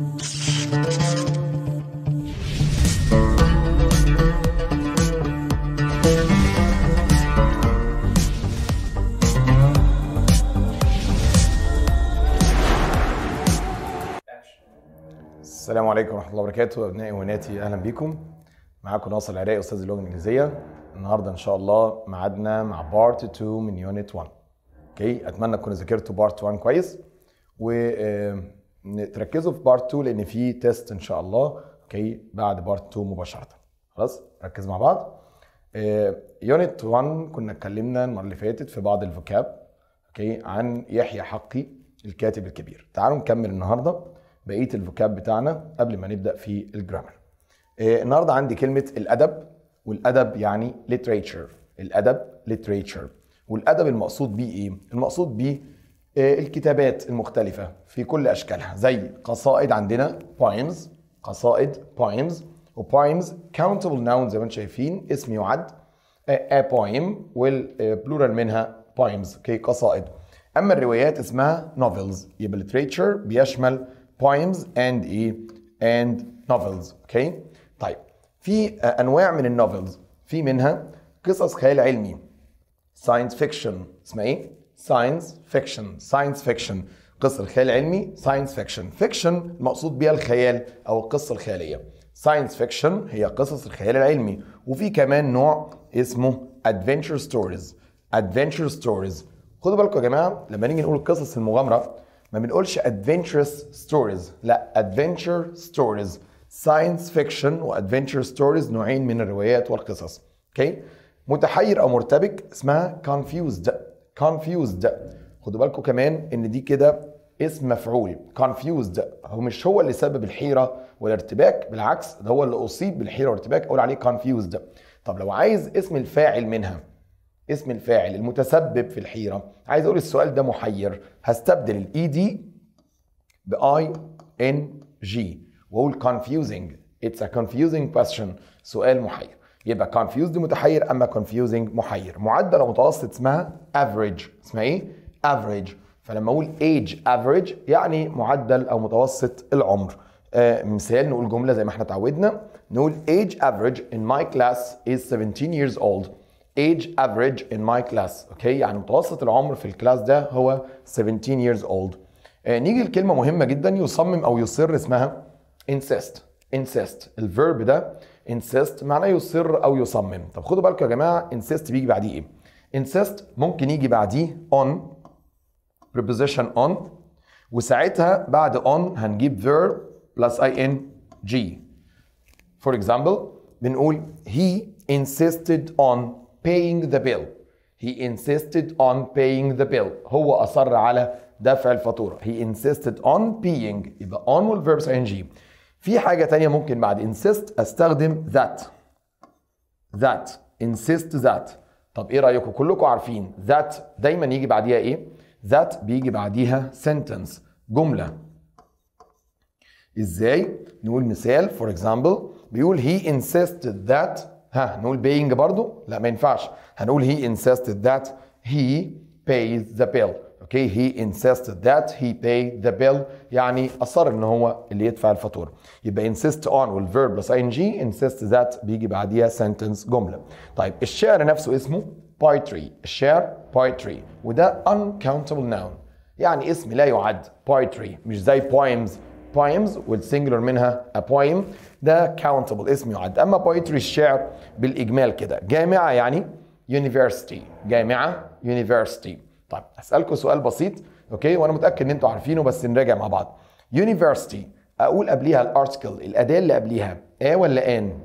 السلام عليكم ورحمه الله وبركاته ابنائي وبناتي اهلا بيكم معاكم ناصر العراقي استاذ اللغه الانجليزيه النهارده ان شاء الله ميعادنا مع بارت 2 من يونت 1 اوكي اتمنى تكونوا ذاكرتوا بارت 1 كويس و تركزوا في بارت 2 لان في تيست ان شاء الله اوكي بعد بارت 2 مباشره خلاص ركز مع بعض يونت آه، 1 كنا اتكلمنا المره اللي فاتت في بعض الفوكاب اوكي عن يحيى حقي الكاتب الكبير تعالوا نكمل النهارده بقيه الفوكاب بتاعنا قبل ما نبدا في الجرامر آه، النهارده عندي كلمه الادب والادب يعني literature الادب literature والادب المقصود بيه ايه المقصود بيه آه، الكتابات المختلفة في كل أشكالها زي قصائد عندنا poems قصائد poems و poems countable nouns زي ما انتم شايفين اسم يعد آه، a poem والبلورال منها poems كي قصائد أما الروايات اسمها novels يبقى literature بيشمل poems and ايه and novels اوكي okay. طيب في آه، أنواع من النوفلز في منها قصص خيال علمي science fiction اسمها ايه؟ ساينس فيكشن ساينس فيكشن قصة الخيال العلمي ساينس فيكشن فيكشن المقصود بيها الخيال أو القصة الخيالية ساينس فيكشن هي قصص الخيال العلمي وفي كمان نوع اسمه ادفنتشر ستوريز ادفنتشر ستوريز خدوا بالكم يا جماعة لما نيجي نقول قصص المغامرة ما بنقولش ادفنتشرس ستوريز لا ادفنتشر ستوريز ساينس فيكشن وادفنتشر ستوريز نوعين من الروايات والقصص اوكي okay. متحير او مرتبك اسمها كونفيوزد confused خدوا بالكم كمان ان دي كده اسم مفعول confused هو مش هو اللي سبب الحيره والارتباك بالعكس ده هو اللي اصيب بالحيره والارتباك اقول عليه confused طب لو عايز اسم الفاعل منها اسم الفاعل المتسبب في الحيره عايز اقول السؤال ده محير هستبدل الاي دي باي ان جي واقول confusing it's a confusing question سؤال محير يبقى confused متحير اما confusing محير معدل متوسط اسمها average اسمها ايه average فلما اقول age average يعني معدل او متوسط العمر آه مثال نقول جمله زي ما احنا اتعودنا نقول age average in my class is 17 years old age average in my class اوكي يعني متوسط العمر في الكلاس ده هو 17 years old آه نيجي لكلمه مهمه جدا يصمم او يصر اسمها insist insist الفيرب ده insist معناه يصر او يصمم طب خدوا بالكم يا جماعه insist بيجي بعديه ايه insist ممكن يجي بعديه on preposition on وساعتها بعد on هنجيب verb plus ing for example بنقول he insisted on paying the bill he insisted on paying the bill هو اصر على دفع الفاتوره he insisted on paying يبقى on والverbs ing في حاجة تانية ممكن بعد insist استخدم that that insist that طب ايه رأيكم كلكم عارفين that دايما يجي بعديها ايه that بيجي بعديها sentence جملة ازاي نقول مثال for example بيقول he insisted that ها نقول paying برضو لا ما ينفعش هنقول he insisted that he pays the bill اوكي هي انسيست ذات هي باي ذا بيل يعني اصر ان هو اللي يدفع الفاتوره يبقى انسيست اون والفيرب بلس ان جي انسيست ذات بيجي بعديها سنتنس جمله طيب الشعر نفسه اسمه poetry الشعر poetry وده uncountable noun يعني اسم لا يعد poetry مش زي poems poems والسنجلر منها a poem ده countable اسم يعد اما poetry الشعر بالاجمال كده جامعه يعني university جامعه university طيب اسالكم سؤال بسيط اوكي وانا متاكد ان انتوا عارفينه بس نراجع مع بعض يونيفرستي اقول قبليها الارتكل الاداه اللي قبليها ا ولا ان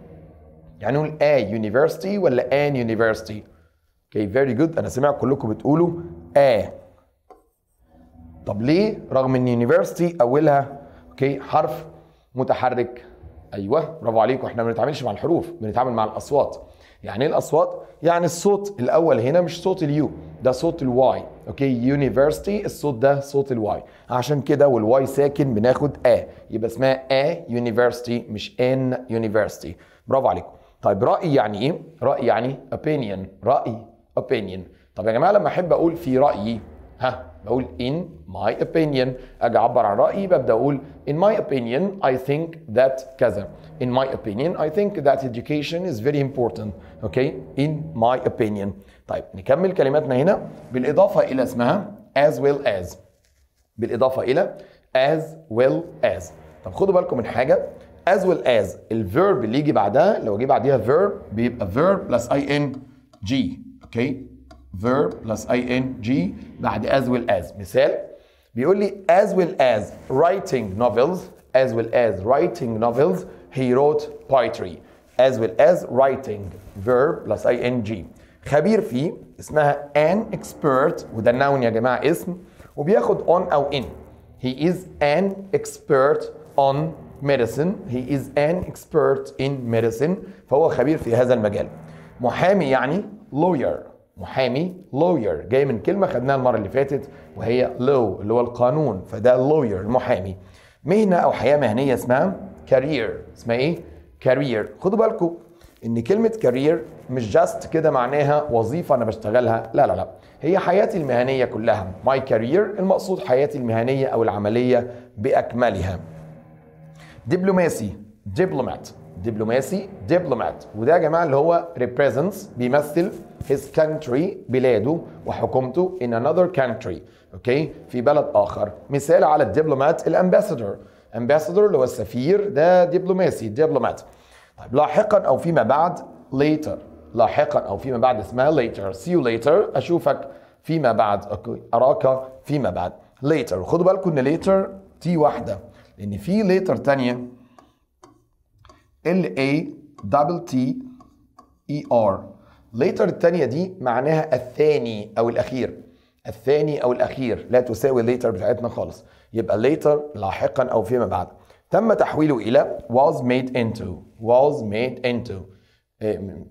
يعني نقول ا يونيفرستي ولا ان يونيفرستي اوكي فيري جود انا سمعت كلكم بتقولوا ا طب ليه رغم ان يونيفرستي اولها اوكي حرف متحرك ايوه برافو عليكم احنا ما بنتعاملش مع الحروف بنتعامل مع الاصوات يعني ايه الاصوات يعني الصوت الاول هنا مش صوت اليو ده صوت الواي اوكي يونيفرستي الصوت ده صوت الواي عشان كده والواي ساكن بناخد ا آه. يبقى اسمها ا آه يونيفرستي مش ان يونيفرستي برافو عليكم طيب راي يعني ايه راي يعني اوبينيون راي اوبينيون طب يا جماعه لما احب اقول في رايي ها بقول in my opinion اجي اعبر عن رايي ببدا اقول in my opinion I think that كذا in my opinion. I think that education is very important, okay? In my opinion. طيب نكمل كلماتنا هنا بالإضافة إلى اسمها as well as. بالإضافة إلى as well as. طب خدوا بالكم من حاجة as well as الفيرب اللي يجي بعدها لو جه بعديها verb بيبقى verb plus ing اوكي verb plus ing بعد as well as مثال بيقول لي as well as writing novels as well as writing novels he wrote poetry as well as writing verb plus ing خبير فيه اسمها an expert وده النون يا جماعه اسم وبياخد on او in he is an expert on medicine he is an expert in medicine فهو خبير في هذا المجال محامي يعني lawyer محامي lawyer جاي من كلمه خدناها المره اللي فاتت وهي law اللي هو القانون فده lawyer المحامي مهنه او حياه مهنيه اسمها كارير اسمها ايه كارير خدوا بالكم ان كلمه كارير مش جاست كده معناها وظيفه انا بشتغلها لا لا لا هي حياتي المهنيه كلها ماي كارير المقصود حياتي المهنيه او العمليه باكملها دبلوماسي دبلومات دبلوماسي دبلومات وده يا جماعه اللي هو ريبريزنس بيمثل his country بلاده وحكومته in another country اوكي okay. في بلد اخر مثال على الدبلومات الامباسادور امباسادور اللي هو السفير ده دبلوماسي دبلومات طيب لاحقا او فيما بعد later لاحقا او فيما بعد اسمها later see you later اشوفك فيما بعد اوكي اراك فيما بعد later وخدوا بالكم ان later تي واحده لان في later ثانيه ال اي دبل تي اي ار later الثانيه دي معناها الثاني او الاخير الثاني او الاخير لا تساوي later بتاعتنا خالص يبقى later لاحقا أو فيما بعد تم تحويله إلى was made into was made into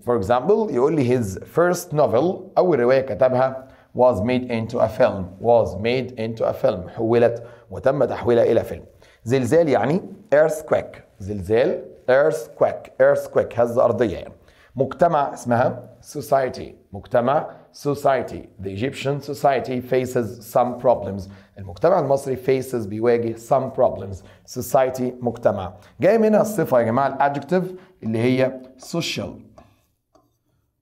for example يقول لي his first novel أول رواية كتبها was made into a film was made into a film حولت وتم تحويلها إلى فيلم زلزال يعني earthquake زلزال earthquake earthquake هزة أرضية يعني مجتمع اسمها society مجتمع society the Egyptian society faces some problems المجتمع المصري faces بيواجه some problems society مجتمع جاي منها الصفة يا جماعة الادجكتيف اللي هي social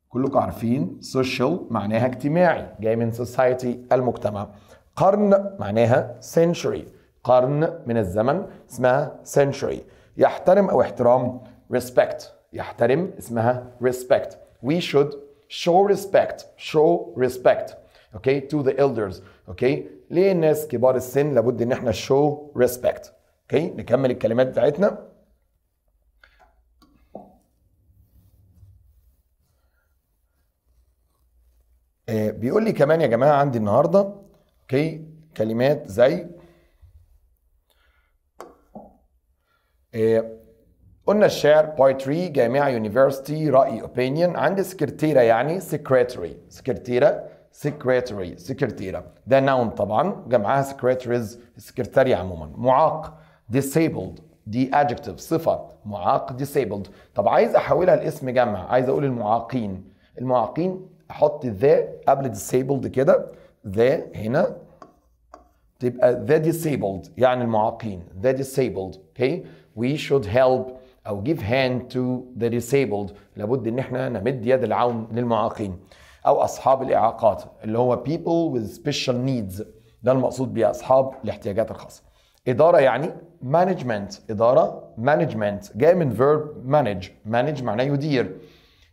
كلكم عارفين social معناها اجتماعي جاي من society المجتمع قرن معناها century قرن من الزمن اسمها century يحترم او احترام respect يحترم اسمها respect we should show respect show respect okay to the elders okay ليه الناس كبار السن لابد ان احنا شو ريسبكت اوكي نكمل الكلمات بتاعتنا آه، بيقول لي كمان يا جماعه عندي النهارده اوكي كلمات زي آه، قلنا الشعر بويتري جامعه يونيفرستي راي اوبينيون عندي سكرتيره يعني سكرتيري سكرتيره secretary سكرتيرة ده noun طبعا جمعها secretaries السكرتارية عموما معاق disabled دي adjective صفة معاق disabled طب عايز احولها لاسم جمع عايز اقول المعاقين المعاقين احط ذا قبل disabled كده ذا هنا تبقى the disabled يعني المعاقين the disabled okay we should help او give hand to the disabled لابد ان احنا نمد يد العون للمعاقين او اصحاب الاعاقات اللي هو people with special needs ده المقصود بيه اصحاب الاحتياجات الخاصه اداره يعني management اداره management جاي من verb manage manage معناه يدير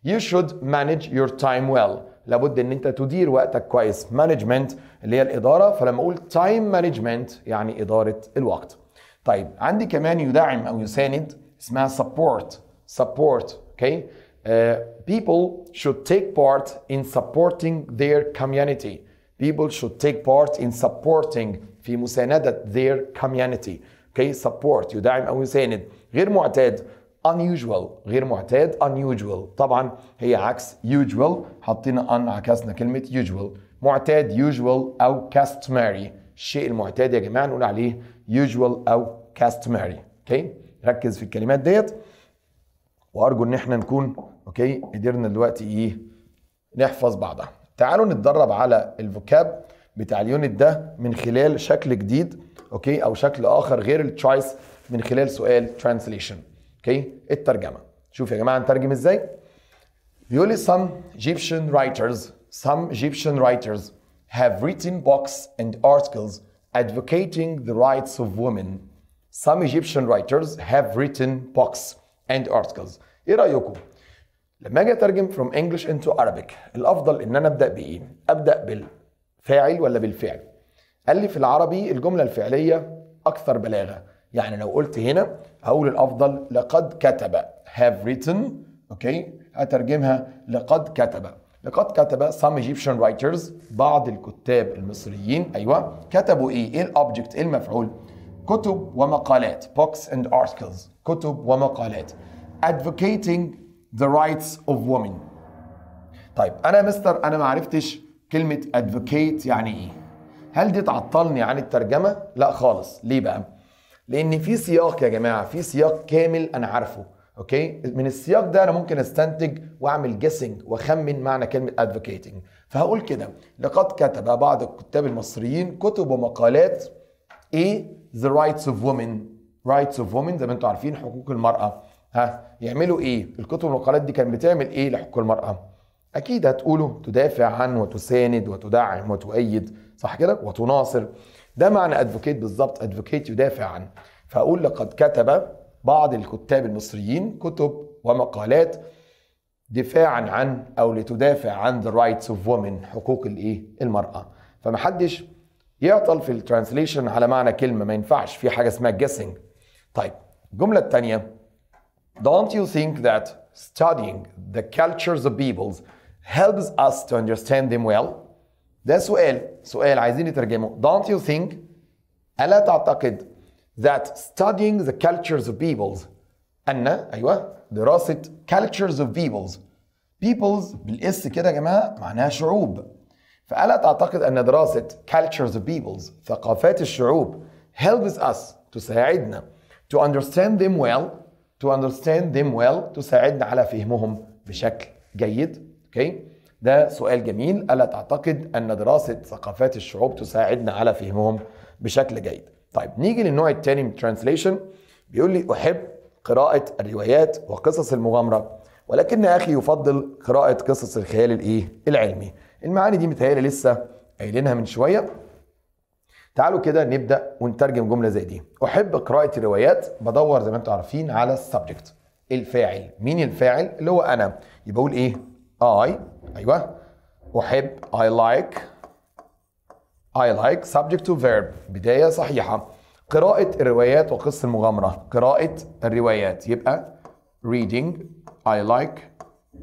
you should manage your time well لابد ان انت تدير وقتك كويس management اللي هي الاداره فلما اقول time management يعني اداره الوقت طيب عندي كمان يدعم او يساند اسمها support support اوكي okay. آه، people should take part in supporting their community. People should take part in supporting في مساندة their community. Okay, support يدعم أو يساند غير معتاد unusual غير معتاد unusual طبعا هي عكس usual حطينا ان عكسنا كلمة usual معتاد usual أو customary الشيء المعتاد يا جماعة نقول عليه usual أو customary okay ركز في الكلمات ديت وأرجو إن احنا نكون اوكي قدرنا دلوقتي ايه نحفظ بعضها تعالوا نتدرب على الفوكاب بتاع اليونت ده من خلال شكل جديد اوكي او شكل اخر غير التشايس من خلال سؤال ترانسليشن اوكي الترجمه شوف يا جماعه نترجم ازاي بيقول some Egyptian writers some Egyptian writers have written books and articles advocating the rights of women some Egyptian writers have written books and articles ايه رايكم لما اجي اترجم from English into Arabic الافضل ان انا ابدا بايه؟ ابدا بالفاعل ولا بالفعل؟ قال لي في العربي الجمله الفعليه اكثر بلاغه يعني لو قلت هنا هقول الافضل لقد كتب have written اوكي هترجمها لقد كتب لقد كتب some Egyptian writers بعض الكتاب المصريين ايوه كتبوا ايه؟ ايه الاوبجكت؟ ايه المفعول؟ كتب ومقالات books and articles كتب ومقالات advocating the rights of women طيب انا مستر انا ما عرفتش كلمه advocate يعني ايه هل دي تعطلني عن الترجمه لا خالص ليه بقى لان في سياق يا جماعه في سياق كامل انا عارفه اوكي من السياق ده انا ممكن استنتج واعمل جيسنج واخمن معنى كلمه advocating فهقول كده لقد كتب بعض الكتاب المصريين كتب ومقالات ايه the rights of women rights of women زي ما انتم عارفين حقوق المراه ها يعملوا ايه الكتب والمقالات دي كانت بتعمل ايه لحقوق المراه اكيد هتقولوا تدافع عن وتساند وتدعم وتؤيد صح كده وتناصر ده معنى ادفوكيت بالظبط ادفوكيت يدافع عن فاقول لقد كتب بعض الكتاب المصريين كتب ومقالات دفاعا عن او لتدافع عن the rights of women حقوق الايه المراه فمحدش يعطل في الترانسليشن على معنى كلمه ما ينفعش في حاجه اسمها guessing طيب الجمله الثانيه Don't you think that studying the cultures of peoples helps us to understand them well? ده سؤال سؤال عايزين نترجمه Don't you think ألا تعتقد that studying the cultures of peoples أن أيوه دراسة cultures of peoples peoples بالاس كده يا جماعة معناها شعوب فألا تعتقد أن دراسة cultures of peoples ثقافات الشعوب helps us تساعدنا to understand them well to understand them well تساعدنا على فهمهم بشكل جيد اوكي okay. ده سؤال جميل الا تعتقد ان دراسه ثقافات الشعوب تساعدنا على فهمهم بشكل جيد طيب نيجي للنوع الثاني من ترانسليشن بيقول لي احب قراءه الروايات وقصص المغامره ولكن اخي يفضل قراءه قصص الخيال الايه العلمي المعاني دي متهيألي لسه قايلينها من شويه تعالوا كده نبدا ونترجم جمله زي دي احب قراءه الروايات بدور زي ما انتم عارفين على السبجكت الفاعل مين الفاعل اللي هو انا يبقى اقول ايه اي ايوه احب اي لايك اي لايك سبجكت تو فيرب بدايه صحيحه قراءه الروايات وقصه المغامره قراءه الروايات يبقى reading I like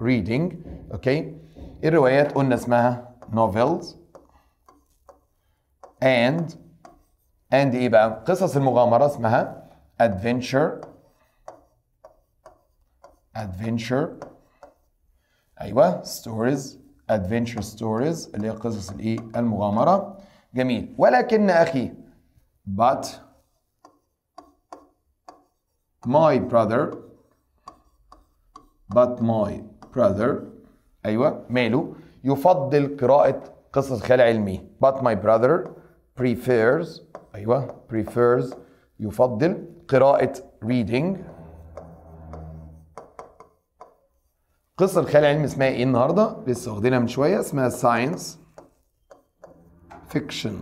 reading اوكي الروايات قلنا اسمها novels and اند ايه بقى قصص المغامره اسمها ادفنتشر ادفنتشر ايوه ستوريز ادفنتشر ستوريز اللي هي قصص الايه المغامره جميل ولكن اخي but my brother but my brother ايوه ماله يفضل قراءه قصص خيال علمي but my brother prefers أيوة prefers يفضل قراءة reading قصة الخيال العلمي اسمها ايه النهاردة؟ لسه واخدينها من شوية اسمها ساينس فيكشن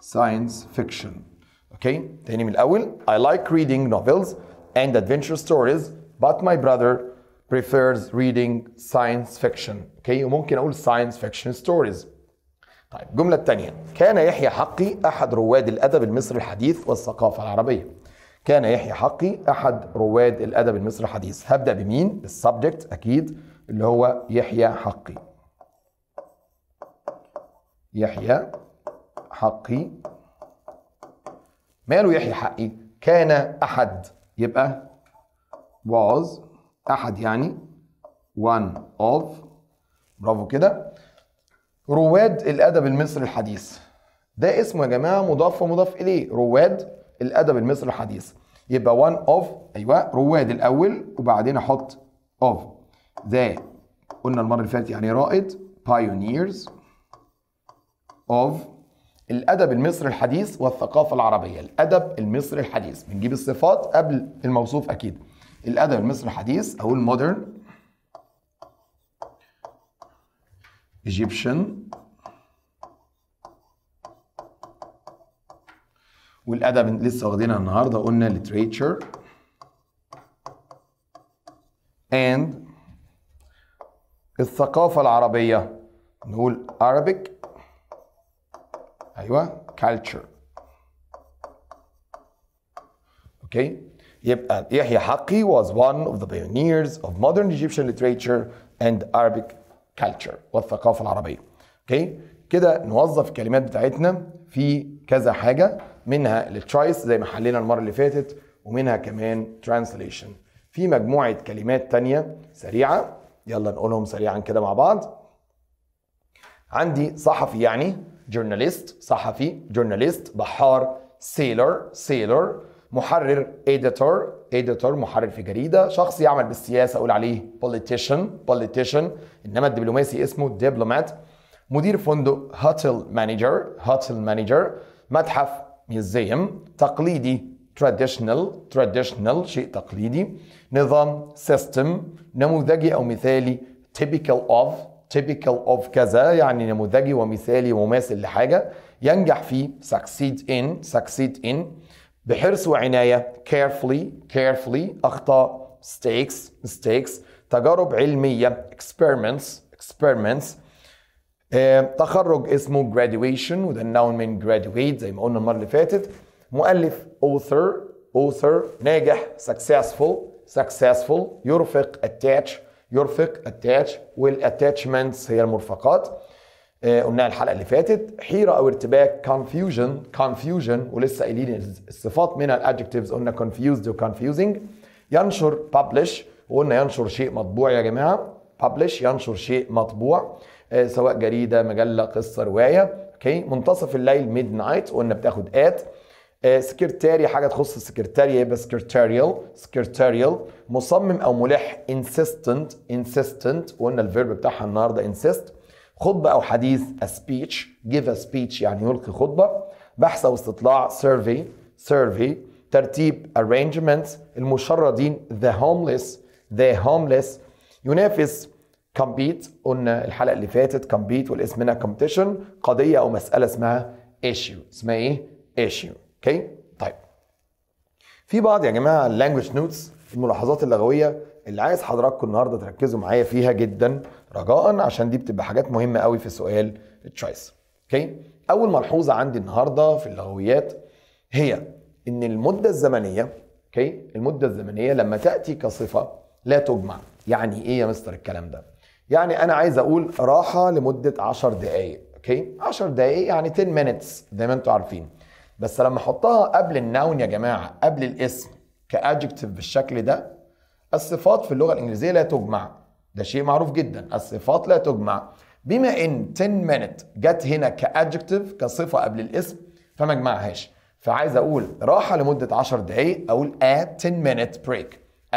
ساينس فيكشن اوكي تاني من الأول I like reading novels and adventure stories but my brother prefers reading science fiction اوكي وممكن أقول science fiction stories طيب الجملة الثانية كان يحيى حقي أحد رواد الأدب المصري الحديث والثقافة العربية كان يحيى حقي أحد رواد الأدب المصري الحديث هبدأ بمين؟ بالسبجكت أكيد اللي هو يحيى حقي يحيى حقي ماله يحيى حقي؟ كان أحد يبقى was أحد يعني one of برافو كده رواد الادب المصري الحديث ده اسمه يا جماعه مضاف ومضاف اليه رواد الادب المصري الحديث يبقى وان اوف ايوه رواد الاول وبعدين احط اوف ذا قلنا المره اللي فاتت يعني رائد بايونيرز اوف الادب المصري الحديث والثقافه العربيه الادب المصري الحديث بنجيب الصفات قبل الموصوف اكيد الادب المصري الحديث او المودرن Egyptian والادب لسه واخدينها النهارده قلنا literature and الثقافه العربيه نقول Arabic ايوه culture اوكي يبقى يحيى حقي was one of the pioneers of modern Egyptian literature and Arabic كالتشر والثقافه العربيه اوكي كده نوظف الكلمات بتاعتنا في كذا حاجه منها التشويس زي ما حلينا المره اللي فاتت ومنها كمان ترانسليشن في مجموعه كلمات تانية سريعه يلا نقولهم سريعا كده مع بعض عندي صحفي يعني جورناليست صحفي جورناليست بحار سيلر سيلر محرر اديتور اديتور محرر في جريده شخص يعمل بالسياسه اقول عليه بوليتيشن بوليتيشن انما الدبلوماسي اسمه دبلومات مدير فندق هوتيل مانجر هوتيل مانجر متحف ميوزيوم تقليدي تراديشنال تراديشنال شيء تقليدي نظام سيستم نموذجي او مثالي typical of typical of كذا يعني نموذجي ومثالي ومماثل لحاجه ينجح فيه succeed in succeed in بحرص وعناية carefully carefully أخطاء mistakes mistakes تجارب علمية experiments experiments آه، تخرج اسمه graduation وده النون من graduate زي ما قلنا المرة اللي فاتت مؤلف author author ناجح successful successful يرفق attach يرفق attach والattachments هي المرفقات آه، قلناها الحلقه اللي فاتت حيره او ارتباك confusion confusion ولسه قايلين الصفات منها الادجكتيفز قلنا confused وconfusing ينشر publish وقلنا ينشر شيء مطبوع يا جماعه publish ينشر شيء مطبوع آه، سواء جريده مجله قصه روايه اوكي منتصف الليل ميد نايت قلنا بتاخد ات آه، سكرتاري حاجه تخص السكرتاريه يبقى سكرتاريال سكرتاريال مصمم او ملح انسيستنت انسيستنت وقلنا الفيرب بتاعها النهارده انسيست خطبة أو حديث a speech give a speech يعني يلقي خطبة بحث أو استطلاع survey survey ترتيب arrangements المشردين the homeless the homeless ينافس compete قلنا الحلقة اللي فاتت compete والاسم منها competition قضية أو مسألة اسمها issue اسمها إيه؟ issue اوكي؟ okay. طيب في بعض يا جماعة language notes الملاحظات اللغوية اللي عايز حضراتكم النهارده تركزوا معايا فيها جدا رجاء عشان دي بتبقى حاجات مهمه قوي في سؤال التشويس اوكي اول ملحوظه عندي النهارده في اللغويات هي ان المده الزمنيه اوكي المده الزمنيه لما تاتي كصفه لا تجمع يعني ايه يا مستر الكلام ده يعني انا عايز اقول راحه لمده 10 دقائق اوكي 10 دقائق يعني 10 minutes زي ما انتم عارفين بس لما احطها قبل الناون يا جماعه قبل الاسم كادجكتيف بالشكل ده الصفات في اللغة الإنجليزية لا تجمع ده شيء معروف جدا الصفات لا تجمع بما ان 10 minute جت هنا كادجكتيف كصفه قبل الاسم فما اجمعهاش فعايز اقول راحه لمده 10 دقائق اقول a 10 minute break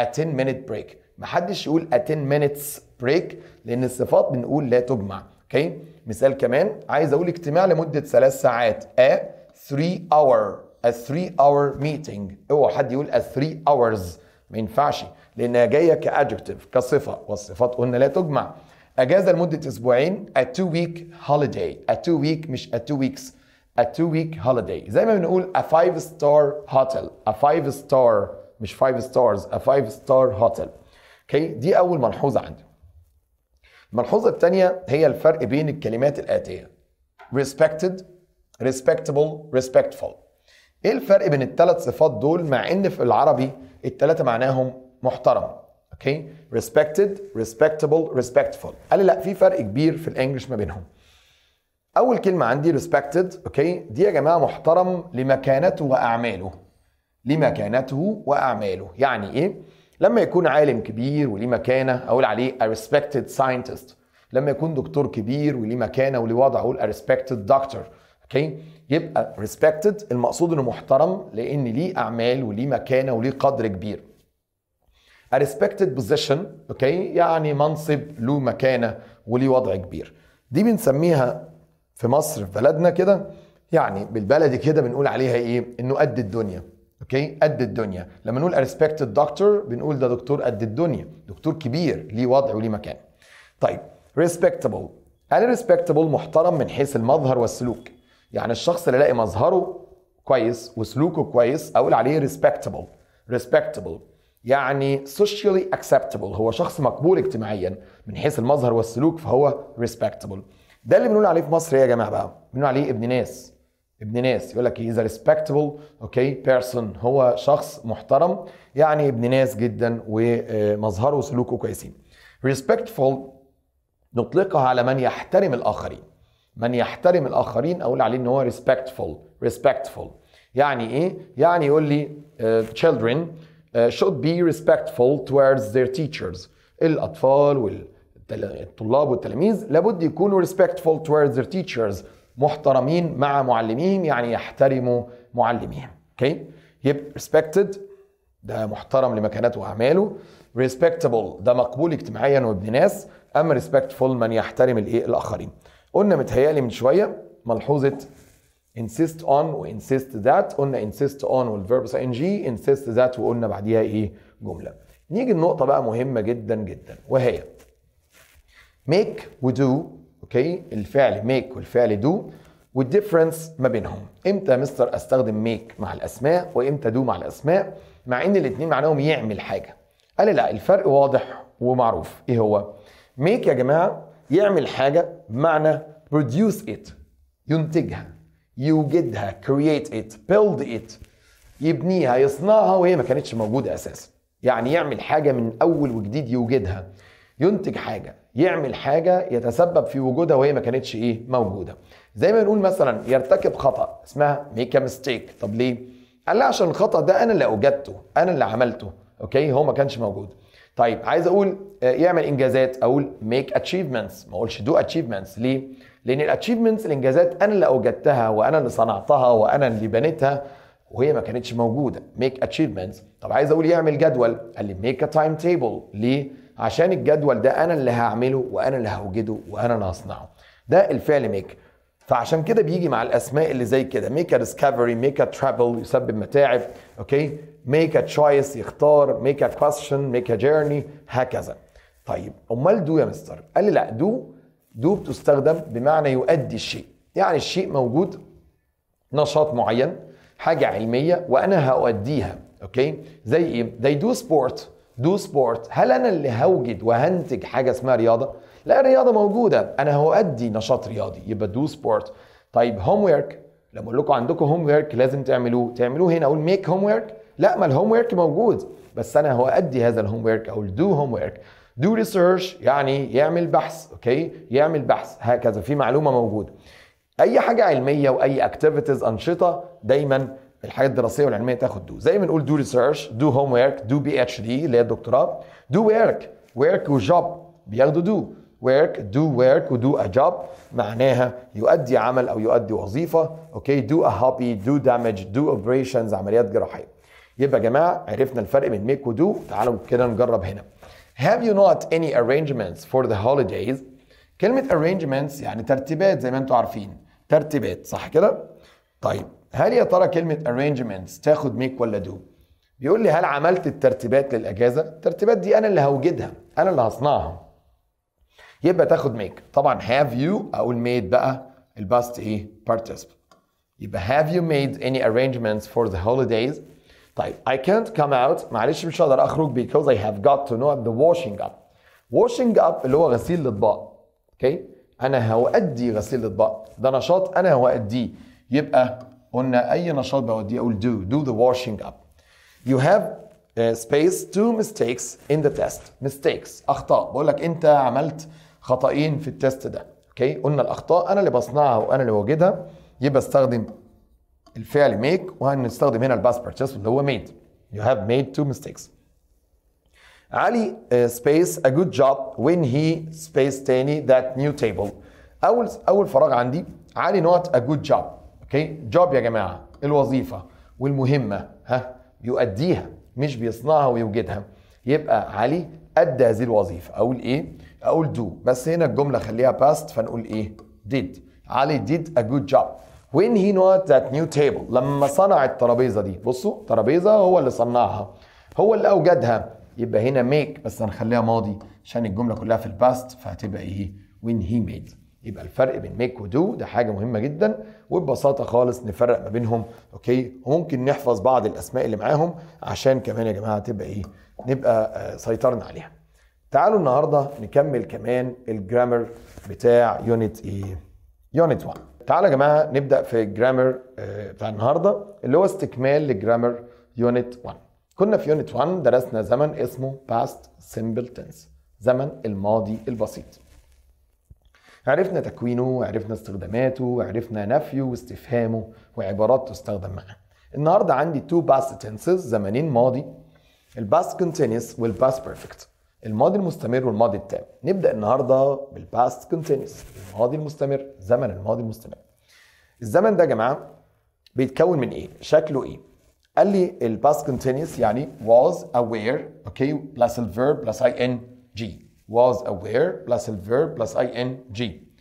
a 10 minute break محدش يقول a 10 minutes break لان الصفات بنقول لا تجمع اوكي مثال كمان عايز اقول اجتماع لمده ثلاث ساعات a 3 hour a 3 hour meeting اوعى حد يقول a 3 hours ما ينفعش لانها جايه كادجكتيف كصفه والصفات قلنا لا تجمع اجازه لمده اسبوعين a two week holiday a two week مش a two weeks a two week holiday زي ما بنقول a five star hotel a five star مش five stars a five star hotel اوكي دي اول ملحوظه عندي الملحوظه الثانيه هي الفرق بين الكلمات الاتيه respected respectable respectful ايه الفرق بين الثلاث صفات دول مع ان في العربي الثلاثه معناهم محترم اوكي ريسبكتد ريسبكتبل ريسبكتفول قال لي لا في فرق كبير في الانجليش ما بينهم اول كلمه عندي ريسبكتد اوكي دي يا جماعه محترم لمكانته واعماله لمكانته واعماله يعني ايه لما يكون عالم كبير وليه مكانه اقول عليه a respected scientist لما يكون دكتور كبير وليه مكانه وليه وضع اقول a respected doctor اوكي يبقى respected المقصود انه محترم لان ليه اعمال وليه مكانه وليه قدر كبير a respected position اوكي يعني منصب له مكانه وله وضع كبير دي بنسميها في مصر في بلدنا كده يعني بالبلدي كده بنقول عليها ايه انه قد الدنيا اوكي قد الدنيا لما نقول ريسبكتد دكتور بنقول ده دكتور قد الدنيا دكتور كبير ليه وضع وليه مكان طيب ريسبكتبل هل ريسبكتبل محترم من حيث المظهر والسلوك يعني الشخص اللي الاقي مظهره كويس وسلوكه كويس اقول عليه ريسبكتبل ريسبكتبل يعني socially acceptable هو شخص مقبول اجتماعيا من حيث المظهر والسلوك فهو respectable ده اللي بنقول عليه في مصر ايه يا جماعه بقى بنقول عليه ابن ناس ابن ناس يقول لك he's a respectable okay person هو شخص محترم يعني ابن ناس جدا ومظهره وسلوكه كويسين respectful نطلقها على من يحترم الاخرين من يحترم الاخرين اقول عليه ان هو respectful respectful يعني ايه يعني يقول لي uh, children Uh, should be respectful towards their teachers الأطفال والطلاب والتلاميذ لابد يكونوا respectful towards their teachers محترمين مع معلميهم يعني يحترموا معلميهم okay يبقى respected ده محترم لمكانته وأعماله respectable ده مقبول اجتماعيا وابن ناس أما respectful من يحترم الإيه الآخرين قلنا متهيألي من شوية ملحوظة insist on و insist that قلنا insist on والverb ing insist that وقلنا بعديها ايه جمله نيجي لنقطة بقى مهمة جدا جدا وهي make و do اوكي الفعل make والفعل do والديفرنس ما بينهم امتى مستر استخدم ميك مع الاسماء وامتى دو مع الاسماء مع ان الاثنين معناهم يعمل حاجه قال لا الفرق واضح ومعروف ايه هو ميك يا جماعه يعمل حاجه بمعنى produce it ينتجها يوجدها create it build it يبنيها يصنعها وهي ما كانتش موجودة أساسا يعني يعمل حاجة من أول وجديد يوجدها ينتج حاجة يعمل حاجة يتسبب في وجودها وهي ما كانتش إيه موجودة زي ما نقول مثلا يرتكب خطأ اسمها ميك ميستيك طب ليه؟ قال لي عشان الخطأ ده أنا اللي أوجدته أنا اللي عملته أوكي هو ما كانش موجود طيب عايز أقول آه، يعمل إنجازات أقول ميك اتشيفمنتس ما أقولش دو اتشيفمنتس ليه؟ لان الاتشيفمنتس الانجازات انا اللي اوجدتها وانا اللي صنعتها وانا اللي بنيتها وهي ما كانتش موجوده ميك اتشيفمنتس طب عايز اقول يعمل جدول قال لي ميك ا تايم تيبل ليه عشان الجدول ده انا اللي هعمله وانا اللي هوجده وانا اللي هصنعه ده الفعل ميك فعشان كده بيجي مع الاسماء اللي زي كده ميك ا ديسكفري ميك ا ترافل يسبب متاعب اوكي ميك ا تشويس يختار ميك ا كويشن ميك ا جيرني هكذا طيب امال دو يا مستر قال لي لا دو دو بتستخدم بمعنى يؤدي الشيء يعني الشيء موجود نشاط معين حاجة علمية وأنا هؤديها أوكي زي إيه؟ زي دو سبورت دو سبورت هل أنا اللي هوجد وهنتج حاجة اسمها رياضة؟ لا الرياضة موجودة أنا هؤدي نشاط رياضي يبقى دو سبورت طيب هوم ورك لما أقول لكم عندكم هوم ورك لازم تعملوه تعملوه هنا أقول ميك هوم ورك لا ما الهوم ورك موجود بس أنا هؤدي هذا الهوم ورك أو دو هوم ورك دو ريسيرش يعني يعمل بحث اوكي يعمل بحث هكذا في معلومه موجوده اي حاجه علميه واي اكتيفيتيز انشطه دايما الحاجات الدراسيه والعلميه تاخد دو زي ما نقول دو ريسيرش دو هوم ورك دو بي اتش دي اللي هي الدكتوراه دو ورك ورك وجوب بياخدوا دو work do work ودو a job معناها يؤدي عمل او يؤدي وظيفه اوكي do a hobby do damage do operations عمليات جراحيه يبقى يا جماعه عرفنا الفرق بين ميك ودو تعالوا كده نجرب هنا Have you not any arrangements for the holidays? كلمة arrangements يعني ترتيبات زي ما انتم عارفين ترتيبات صح كده؟ طيب هل يا ترى كلمة arrangements تاخد ميك ولا دو؟ بيقول لي هل عملت الترتيبات للأجازة؟ الترتيبات دي أنا اللي هوجدها أنا اللي هصنعها يبقى تاخد ميك طبعا have you أقول made بقى الباست إيه؟ participle يبقى have you made any arrangements for the holidays؟ طيب I can't come out معلش مش هقدر اخرج because I have got to know the washing up washing up اللي هو غسيل الاطباق اوكي okay. انا هؤدي غسيل الاطباق ده نشاط انا هؤديه يبقى قلنا اي نشاط بوديه اقول do do the washing up you have uh, space two mistakes in the test mistakes اخطاء بقول لك انت عملت خطأين في التست ده اوكي okay. قلنا الاخطاء انا اللي بصنعها وانا اللي بوجدها يبقى استخدم الفعل ميك وهنستخدم هنا الباس بارتيسيبل اللي هو ميد يو هاف ميد تو ميستيكس علي سبيس ا جود جوب وين هي سبيس تاني ذات نيو تيبل اول اول فراغ عندي علي نوت ا جود جوب اوكي جوب يا جماعه الوظيفه والمهمه ها يؤديها مش بيصنعها ويوجدها يبقى علي ادى هذه الوظيفه اقول ايه اقول دو بس هنا الجمله خليها باست فنقول ايه did علي did a good job when he not that new table لما صنع الترابيزه دي بصوا ترابيزه هو اللي صنعها هو اللي اوجدها يبقى هنا make بس هنخليها ماضي عشان الجمله كلها في الباست فهتبقى ايه when he made يبقى الفرق بين ميك ودو ده حاجه مهمه جدا وببساطه خالص نفرق ما بينهم اوكي وممكن نحفظ بعض الاسماء اللي معاهم عشان كمان يا جماعه تبقى ايه نبقى آه، سيطرنا عليها تعالوا النهارده نكمل كمان الجرامر بتاع يونت ايه يونت 1 تعالوا يا جماعه نبدا في الجرامر آه، بتاع النهارده اللي هو استكمال لجرامر يونت 1 كنا في يونت 1 درسنا زمن اسمه باست سيمبل تنس زمن الماضي البسيط عرفنا تكوينه وعرفنا استخداماته وعرفنا نفيه واستفهامه وعبارات تستخدم معاه النهارده عندي تو باست تنسز زمنين ماضي الباست كونتينوس والباست بيرفكت الماضي المستمر والماضي التام نبدا النهارده بالباست كونتينوس الماضي المستمر زمن الماضي المستمر الزمن ده يا جماعه بيتكون من ايه شكله ايه قال لي الباست كونتينوس يعني was aware اوكي plus الverb plus جي was aware plus اي plus جي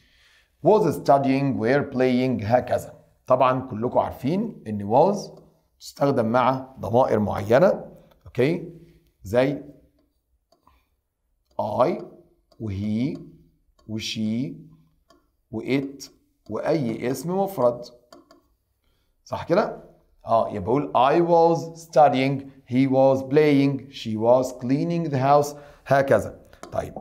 was studying were playing هكذا طبعا كلكم عارفين ان was تستخدم مع ضمائر معينه اوكي زي I وهي وشي وإت وأي اسم مفرد صح كده؟ اه يبقى أقول I was studying he was playing she was cleaning the house هكذا طيب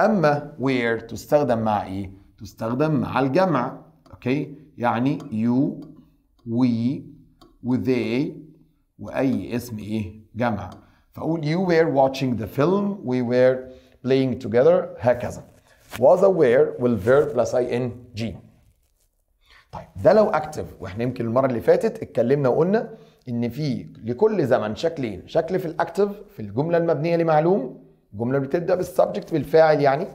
أما where تستخدم مع إيه؟ تستخدم مع الجمع أوكي؟ يعني you we وthey وأي اسم إيه؟ جمع فأقول you were watching the film we were playing together هكذا was aware will verb plus ing طيب ده لو اكتف واحنا يمكن المره اللي فاتت اتكلمنا وقلنا ان في لكل زمن شكلين شكل في الاكتف في الجمله المبنيه لمعلوم الجمله اللي بتبدا بالسبجكت بالفاعل يعني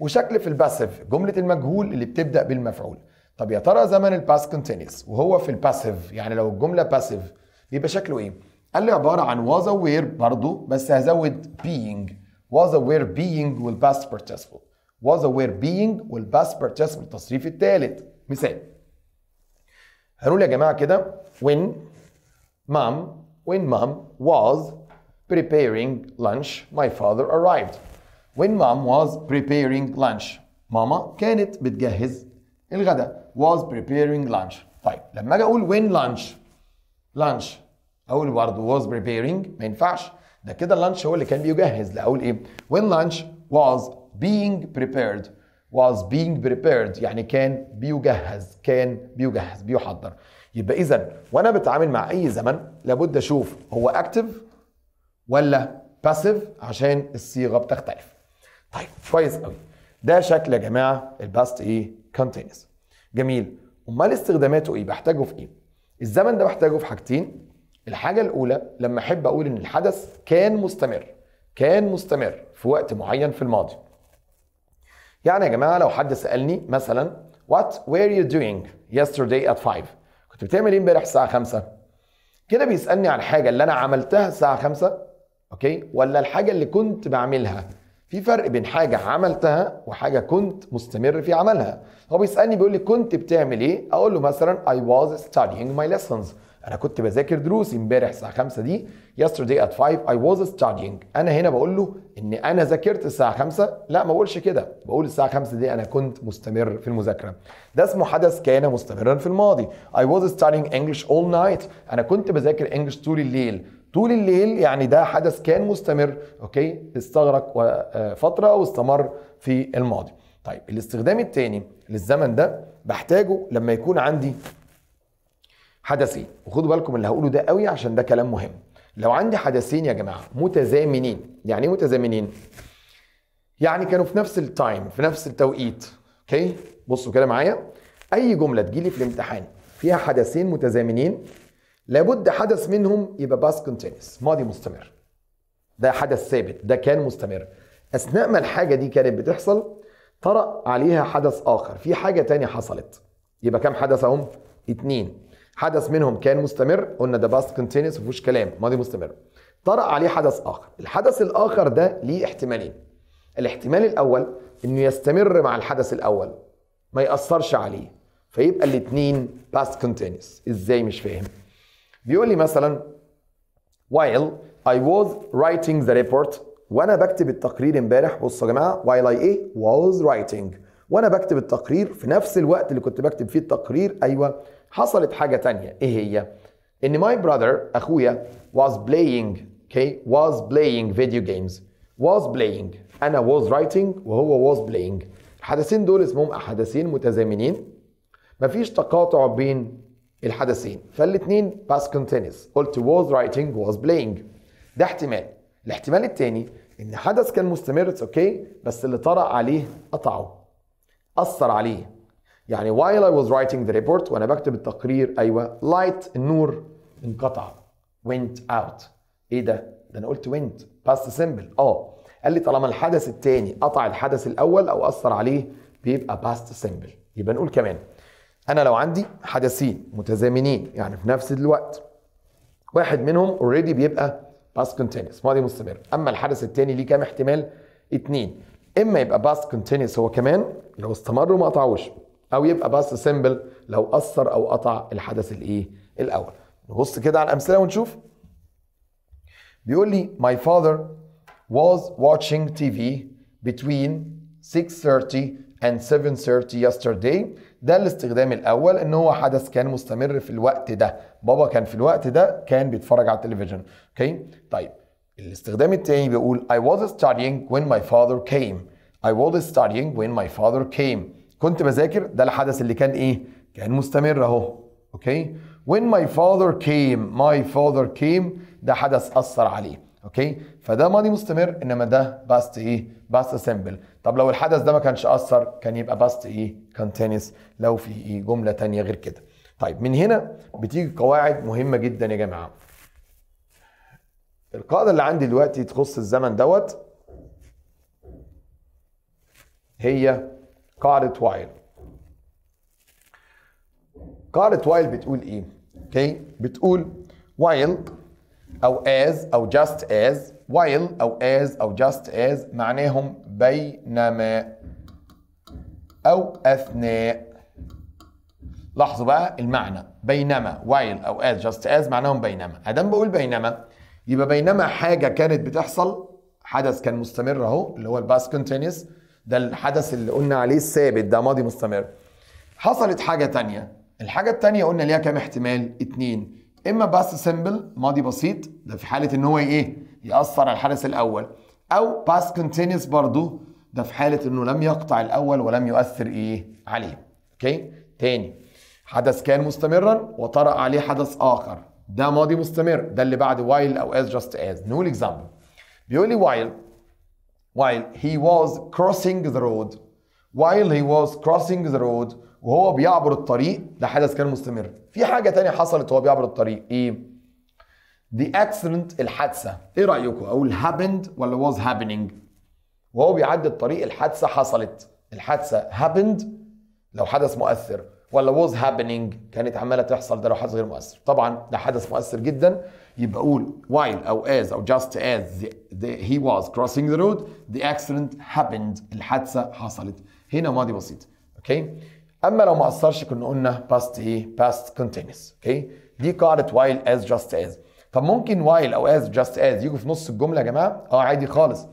وشكل في الباسيف جمله المجهول اللي بتبدا بالمفعول طب يا ترى زمن الباس كونتينيوس وهو في الباسيف يعني لو الجمله باسيف بيبقى شكله ايه قال لي عباره عن was aware برضه بس هزود being was aware being will والpast participle was aware being will it, participle التصريف الثالث مثال هنقول يا جماعه كده when mom when mom was preparing lunch my father arrived when mom was preparing lunch ماما كانت بتجهز الغداء was preparing lunch طيب لما اجي اقول when lunch lunch اقول برضه was preparing ما ينفعش ده كده اللانش هو اللي كان بيجهز لاقول ايه when lunch was being prepared was being prepared يعني كان بيجهز كان بيجهز بيحضر يبقى اذا وانا بتعامل مع اي زمن لابد اشوف هو اكتف ولا باسيف عشان الصيغه بتختلف طيب كويس قوي ده شكل يا جماعه الباست ايه كونتينوس جميل امال استخداماته ايه بحتاجه في ايه الزمن ده بحتاجه في حاجتين الحاجة الأولى لما أحب أقول إن الحدث كان مستمر كان مستمر في وقت معين في الماضي يعني يا جماعة لو حد سألني مثلا What were you doing yesterday at 5 كنت بتعمل إيه امبارح الساعة 5 كده بيسألني عن الحاجة اللي أنا عملتها الساعة 5 أوكي ولا الحاجة اللي كنت بعملها في فرق بين حاجة عملتها وحاجة كنت مستمر في عملها هو بيسألني بيقول لي كنت بتعمل إيه أقول له مثلا I was studying my lessons انا كنت بذاكر دروسي امبارح الساعه 5 دي yesterday at 5 I was studying انا هنا بقول له ان انا ذاكرت الساعه 5 لا ما بقولش كده بقول الساعه 5 دي انا كنت مستمر في المذاكره ده اسمه حدث كان مستمرا في الماضي I was studying English all night انا كنت بذاكر انجلش طول الليل طول الليل يعني ده حدث كان مستمر اوكي استغرق آه، فتره واستمر في الماضي طيب الاستخدام الثاني للزمن ده بحتاجه لما يكون عندي حدثين وخدوا بالكم اللي هقوله ده قوي عشان ده كلام مهم لو عندي حدثين يا جماعه متزامنين يعني ايه متزامنين يعني كانوا في نفس التايم في نفس التوقيت اوكي بصوا كده معايا اي جمله تجيلي في الامتحان فيها حدثين متزامنين لابد حدث منهم يبقى باس كونتينس ماضي مستمر ده حدث ثابت ده كان مستمر اثناء ما الحاجه دي كانت بتحصل طرأ عليها حدث اخر في حاجه تانية حصلت يبقى كام حدث اهم اتنين حدث منهم كان مستمر قلنا ده باست كونتينوس مفيش كلام ماضي مستمر طرأ عليه حدث اخر الحدث الاخر ده ليه احتمالين الاحتمال الاول انه يستمر مع الحدث الاول ما ياثرش عليه فيبقى الاثنين باست كونتينوس ازاي مش فاهم بيقول لي مثلا while I was writing the report وانا بكتب التقرير امبارح بصوا يا جماعه while I ايه was writing وانا بكتب التقرير في نفس الوقت اللي كنت بكتب فيه التقرير ايوه حصلت حاجة تانية إيه هي؟ إن ماي براذر أخويا was playing okay was playing video games was playing أنا was writing وهو was playing الحدثين دول اسمهم أحدثين متزامنين مفيش تقاطع بين الحدثين فالاتنين past continuous قلت was writing was playing ده احتمال الاحتمال التاني ان حدث كان مستمر اوكي okay, بس اللي طرأ عليه قطعه أثر عليه يعني while I was writing the report وانا بكتب التقرير ايوه light النور انقطع went out ايه ده؟ ده انا قلت went past simple اه قال لي طالما الحدث الثاني قطع الحدث الاول او اثر عليه بيبقى past simple يبقى نقول كمان انا لو عندي حدثين متزامنين يعني في نفس الوقت واحد منهم اوريدي بيبقى باست كونتينوس ماضي مستمر اما الحدث الثاني ليه كام احتمال؟ اثنين اما يبقى باست كونتينوس هو كمان لو استمر وما قطعوش او يبقى بس سيمبل لو اثر او قطع الحدث الايه الاول نبص كده على الامثله ونشوف بيقول لي my father was watching TV between 6:30 and 7:30 yesterday ده الاستخدام الاول ان هو حدث كان مستمر في الوقت ده بابا كان في الوقت ده كان بيتفرج على التلفزيون اوكي طيب الاستخدام التاني بيقول I was studying when my father came I was studying when my father came كنت بذاكر ده الحدث اللي كان ايه كان مستمر اهو اوكي when my father came my father came ده حدث اثر عليه اوكي فده ماضي مستمر انما ده باست ايه باست سيمبل طب لو الحدث ده ما كانش اثر كان يبقى باست ايه كونتينس لو في ايه جمله تانية غير كده طيب من هنا بتيجي قواعد مهمه جدا يا جماعه القاعده اللي عندي دلوقتي تخص الزمن دوت هي قاعدة وايل قاعدة وايل بتقول ايه؟ اوكي بتقول while او as او just as while او as او just as معناهم بينما او اثناء لاحظوا بقى المعنى بينما while او as just as معناهم بينما ادام بقول بينما يبقى بينما حاجه كانت بتحصل حدث كان مستمر اهو اللي هو الباس كونتينيوس ده الحدث اللي قلنا عليه الثابت ده ماضي مستمر حصلت حاجة تانية الحاجة التانية قلنا ليها كام احتمال اتنين اما باست سيمبل ماضي بسيط ده في حالة ان هو ايه يأثر على الحدث الاول او باس كونتينيوس برضه ده في حالة انه لم يقطع الاول ولم يؤثر ايه عليه اوكي تاني حدث كان مستمرا وطرأ عليه حدث اخر ده ماضي مستمر ده اللي بعد وايل او از جاست از نقول اكزامبل بيقول لي وايل while he was crossing the road while he was crossing the road وهو بيعبر الطريق ده حدث كان مستمر في حاجه تانية حصلت وهو بيعبر الطريق ايه the accident الحادثه ايه رايكم اقول happened ولا was happening وهو بيعدي الطريق الحادثه حصلت الحادثه happened لو حدث مؤثر ولا was happening كانت عماله تحصل ده لو حدث غير مؤثر طبعا ده حدث مؤثر جدا يبقى اقول while أو as أو just as هي واز he was crossing the road the accident happened الحادثة حصلت هنا ماضي بسيط أوكي أما لو ما أثرش كنا قلنا past إيه past continuous أوكي دي قاعدة while as just as طب ممكن while أو as just as يجوا في نص الجملة يا جماعة أه عادي خالص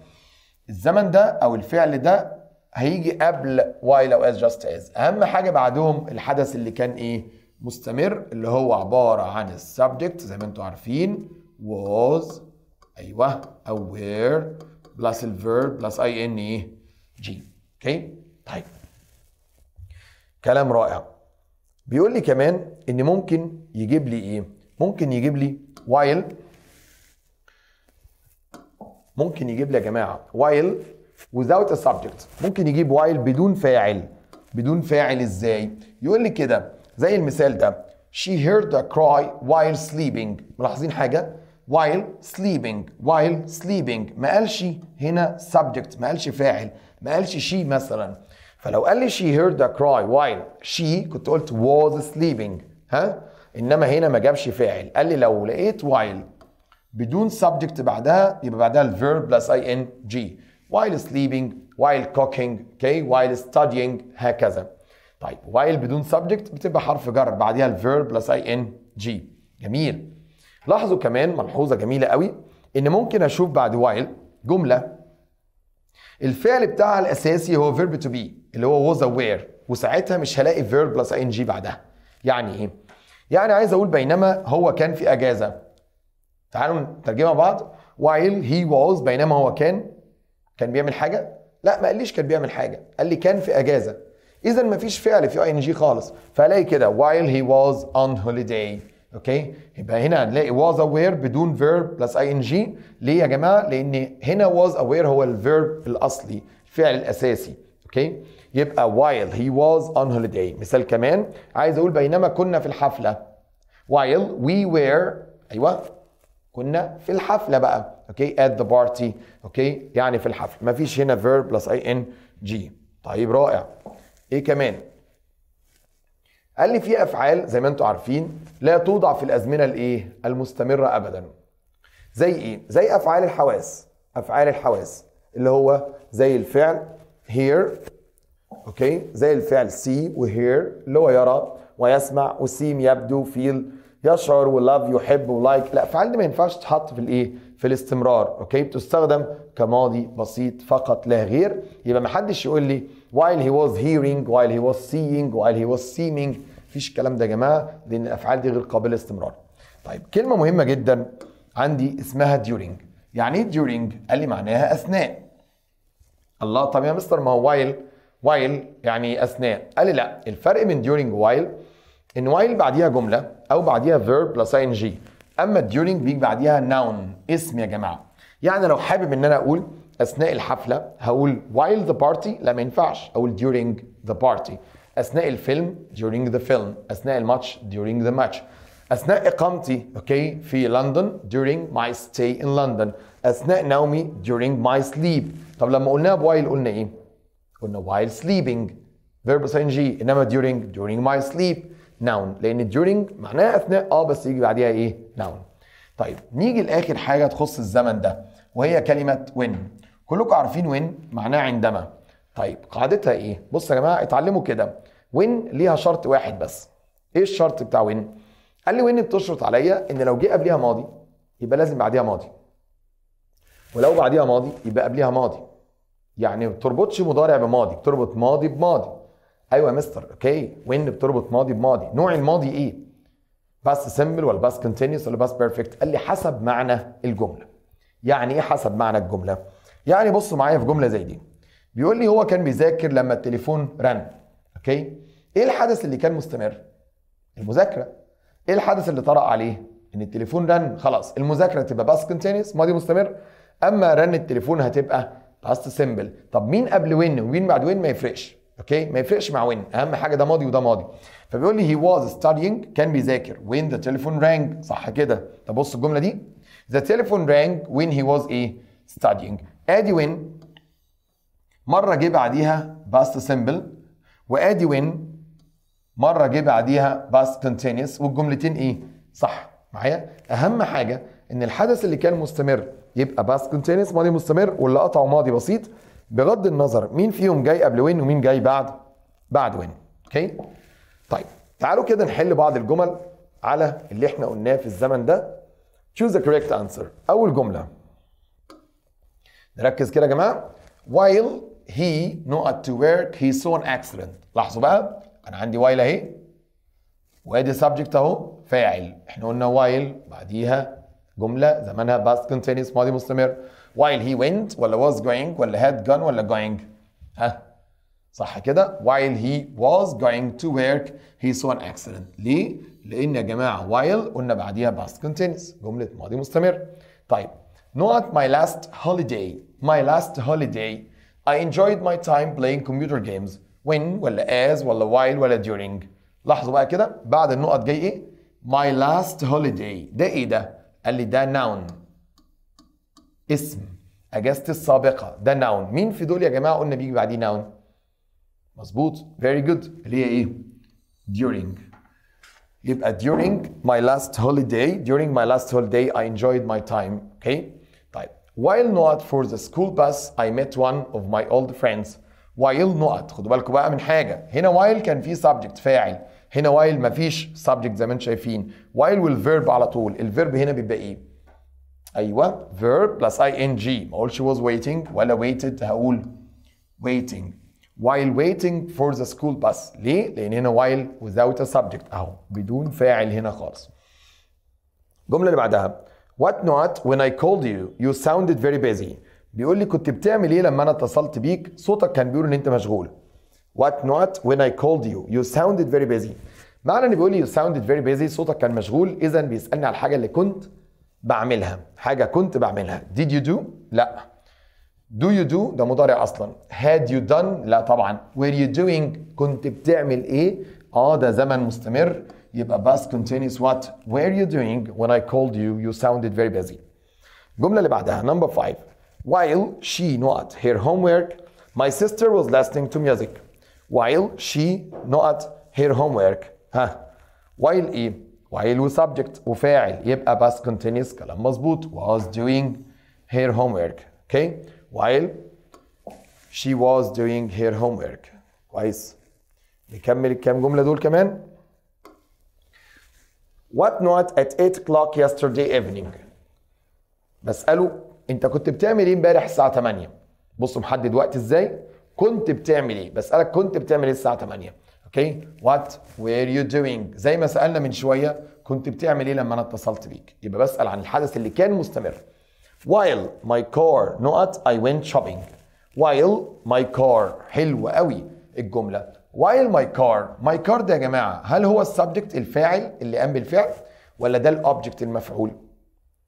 الزمن ده أو الفعل ده هيجي قبل while أو as just as أهم حاجة بعدهم الحدث اللي كان إيه مستمر اللي هو عبارة عن السبجكت زي ما انتم عارفين was أيوه aware plus the verb بلس ing ان جي اوكي طيب كلام رائع بيقول لي كمان ان ممكن يجيب لي ايه ممكن يجيب لي while ممكن يجيب لي يا جماعه while without a subject ممكن يجيب while بدون فاعل بدون فاعل ازاي يقول لي كده زي المثال ده she heard a cry while sleeping ملاحظين حاجه while sleeping while sleeping ما قالش هنا subject ما قالش فاعل ما قالش she مثلا فلو قال لي she heard a cry while she كنت قلت was sleeping ها انما هنا ما جابش فاعل قال لي لو لقيت while بدون subject بعدها يبقى بعدها verb plus ing while sleeping while cooking okay while studying هكذا طيب while بدون subject بتبقى حرف جر بعديها الفيرب بلس اي ان جي جميل لاحظوا كمان ملحوظه جميله قوي ان ممكن اشوف بعد while جمله الفعل بتاعها الاساسي هو فيرب تو بي اللي هو was aware وساعتها مش هلاقي فيرب بلس اي ان جي بعدها يعني ايه يعني عايز اقول بينما هو كان في اجازه تعالوا نترجمها بعض while he was بينما هو كان كان بيعمل حاجه لا ما قاليش كان بيعمل حاجه قال لي كان في اجازه اذا مفيش فعل في اي ان جي خالص فالاقي كده while he was on holiday اوكي يبقى هنا هنلاقي was aware بدون verb plus ing ليه يا جماعه لان هنا was aware هو الفيرب الاصلي الفعل الاساسي اوكي يبقى while he was on holiday مثال كمان عايز اقول بينما كنا في الحفله while we were ايوه كنا في الحفله بقى اوكي at the party اوكي يعني في الحفله مفيش هنا verb plus ing طيب رائع ايه كمان قال لي في افعال زي ما انتم عارفين لا توضع في الازمنه الايه المستمره ابدا زي ايه زي افعال الحواس افعال الحواس اللي هو زي الفعل هير اوكي زي الفعل سي وهير اللي هو يرى ويسمع وسيم يبدو فيل يشعر ولاف يحب ولايك لا فعل دي ما ينفعش تتحط في الايه في الاستمرار اوكي بتستخدم كماضي بسيط فقط لا غير يبقى ما حدش يقول لي while he was hearing while he was seeing while he was seeming مفيش الكلام ده يا جماعه لان الافعال دي غير قابله للاستمرار طيب كلمه مهمه جدا عندي اسمها during يعني ايه during قال لي معناها اثناء الله طب يا مستر ما هو while while يعني اثناء قال لي لا الفرق من during while ان while بعديها جمله او بعديها verb plus ing اما during بيجي بعديها noun اسم يا جماعه يعني لو حابب ان انا اقول اثناء الحفله هقول while the party لا ما ينفعش اقول during the party اثناء الفيلم during the film اثناء الماتش during the match اثناء اقامتي اوكي في لندن during my stay in London اثناء نومي during my sleep طب لما قلناها while قلنا ايه قلنا while sleeping verb ing انما during during my sleep noun لان during معناها اثناء اه بس يجي بعديها ايه noun طيب نيجي لاخر حاجه تخص الزمن ده وهي كلمه when كلكم عارفين وين معناها عندما طيب قاعدتها ايه بص يا جماعه اتعلموا كده وين ليها شرط واحد بس ايه الشرط بتاع وين قال لي وين بتشرط عليا ان لو جه قبليها ماضي يبقى لازم بعديها ماضي ولو بعديها ماضي يبقى قبليها ماضي يعني ما بتربطش مضارع بماضي بتربط ماضي بماضي ايوه يا مستر اوكي وين بتربط ماضي بماضي نوع الماضي ايه باست سمبل ولا باست كونتينوس ولا باست بيرفكت قال لي حسب معنى الجمله يعني ايه حسب معنى الجمله يعني بص معايا في جمله زي دي بيقول لي هو كان بيذاكر لما التليفون رن اوكي ايه الحدث اللي كان مستمر المذاكره ايه الحدث اللي طرأ عليه ان التليفون رن خلاص المذاكره تبقى باس كونتينوس ماضي مستمر اما رن التليفون هتبقى باست سيمبل طب مين قبل وين ومين بعد وين ما يفرقش اوكي ما يفرقش مع وين اهم حاجه ده ماضي وده ماضي فبيقول لي هي واز ستادينج كان بيذاكر وين ذا تليفون رانج صح كده طب بص الجمله دي ذا تليفون رانج وين هي واز ايه ستادينج ادي وين مره جه بعديها باست سيمبل وادي وين مره جه بعديها باست كونتينوس والجملتين ايه صح معايا اهم حاجه ان الحدث اللي كان مستمر يبقى باست كونتينوس ماضي مستمر واللي قطعه ماضي بسيط بغض النظر مين فيهم جاي قبل وين ومين جاي بعد بعد وين اوكي طيب تعالوا كده نحل بعض الجمل على اللي احنا قلناه في الزمن ده choose the correct answer اول جمله نركز كده يا جماعه while he not to work he saw an accident لاحظوا بقى انا عندي while اهي وادي subject اهو فاعل احنا قلنا while بعديها جمله زمانها past continuous ماضي مستمر while he went ولا was going ولا had gone ولا going ها صح كده while he was going to work he saw an accident ليه لان يا جماعه while قلنا بعديها past continuous جمله ماضي مستمر طيب Not my last holiday. My last holiday. I enjoyed my time playing computer games. When ولا as ولا while ولا during. لاحظوا بقى كده بعد النقط جاي ايه؟ My last holiday. ده ايه ده؟ قال لي ده noun. اسم. اجازتي السابقة. ده noun. مين في دول يا جماعة قلنا بيجي بعديه noun؟ مظبوط. Very good. اللي هي ايه؟ During. يبقى during my last holiday during my last holiday I enjoyed my time okay While not for the school bus I met one of my old friends while not خدوا بالكم بقى من حاجة هنا while كان في subject فاعل هنا while مفيش subject زي ما انتم شايفين while will verb على طول verb هنا بيبقى ايه ايوه verb plus ing ما اقولش was waiting ولا waited هقول waiting while waiting for the school bus ليه؟ لأن هنا while without a subject أهو بدون فاعل هنا خالص. الجملة اللي بعدها What not when I called you you sounded very busy بيقول لي كنت بتعمل ايه لما انا اتصلت بيك صوتك كان بيقول ان انت مشغول What not when I called you you sounded very busy معنى ان بيقول لي you sounded very busy صوتك كان مشغول اذا بيسالني على الحاجه اللي كنت بعملها حاجه كنت بعملها did you do لا do you do ده مضارع اصلا had you done لا طبعا were you doing كنت بتعمل ايه اه ده زمن مستمر Yababas Abbas continues what? Where are you doing? When I called you, you sounded very busy. number five. While she not her homework, my sister was listening to music. While she not her homework. while he while subject وفاعل يبقى Yababas continues. Kalam مظبوط was doing her homework. Okay? While she was doing her homework. كويس؟ نكمل الكام جملة دول كمان؟ not at 8 o'clock yesterday evening بسأله انت كنت بتعمل ايه امبارح الساعة 8 بص محدد وقت ازاي كنت بتعمل ايه بسألك كنت بتعمل ايه الساعة 8 اوكي وات وير يو دوينج زي ما سألنا من شوية كنت بتعمل ايه لما انا اتصلت بيك يبقى بسأل عن الحدث اللي كان مستمر while my car not I went shopping while my car حلوه قوي الجملة while my car my car ده يا جماعه هل هو السبجكت الفاعل اللي قام بالفعل ولا ده الاوبجكت المفعول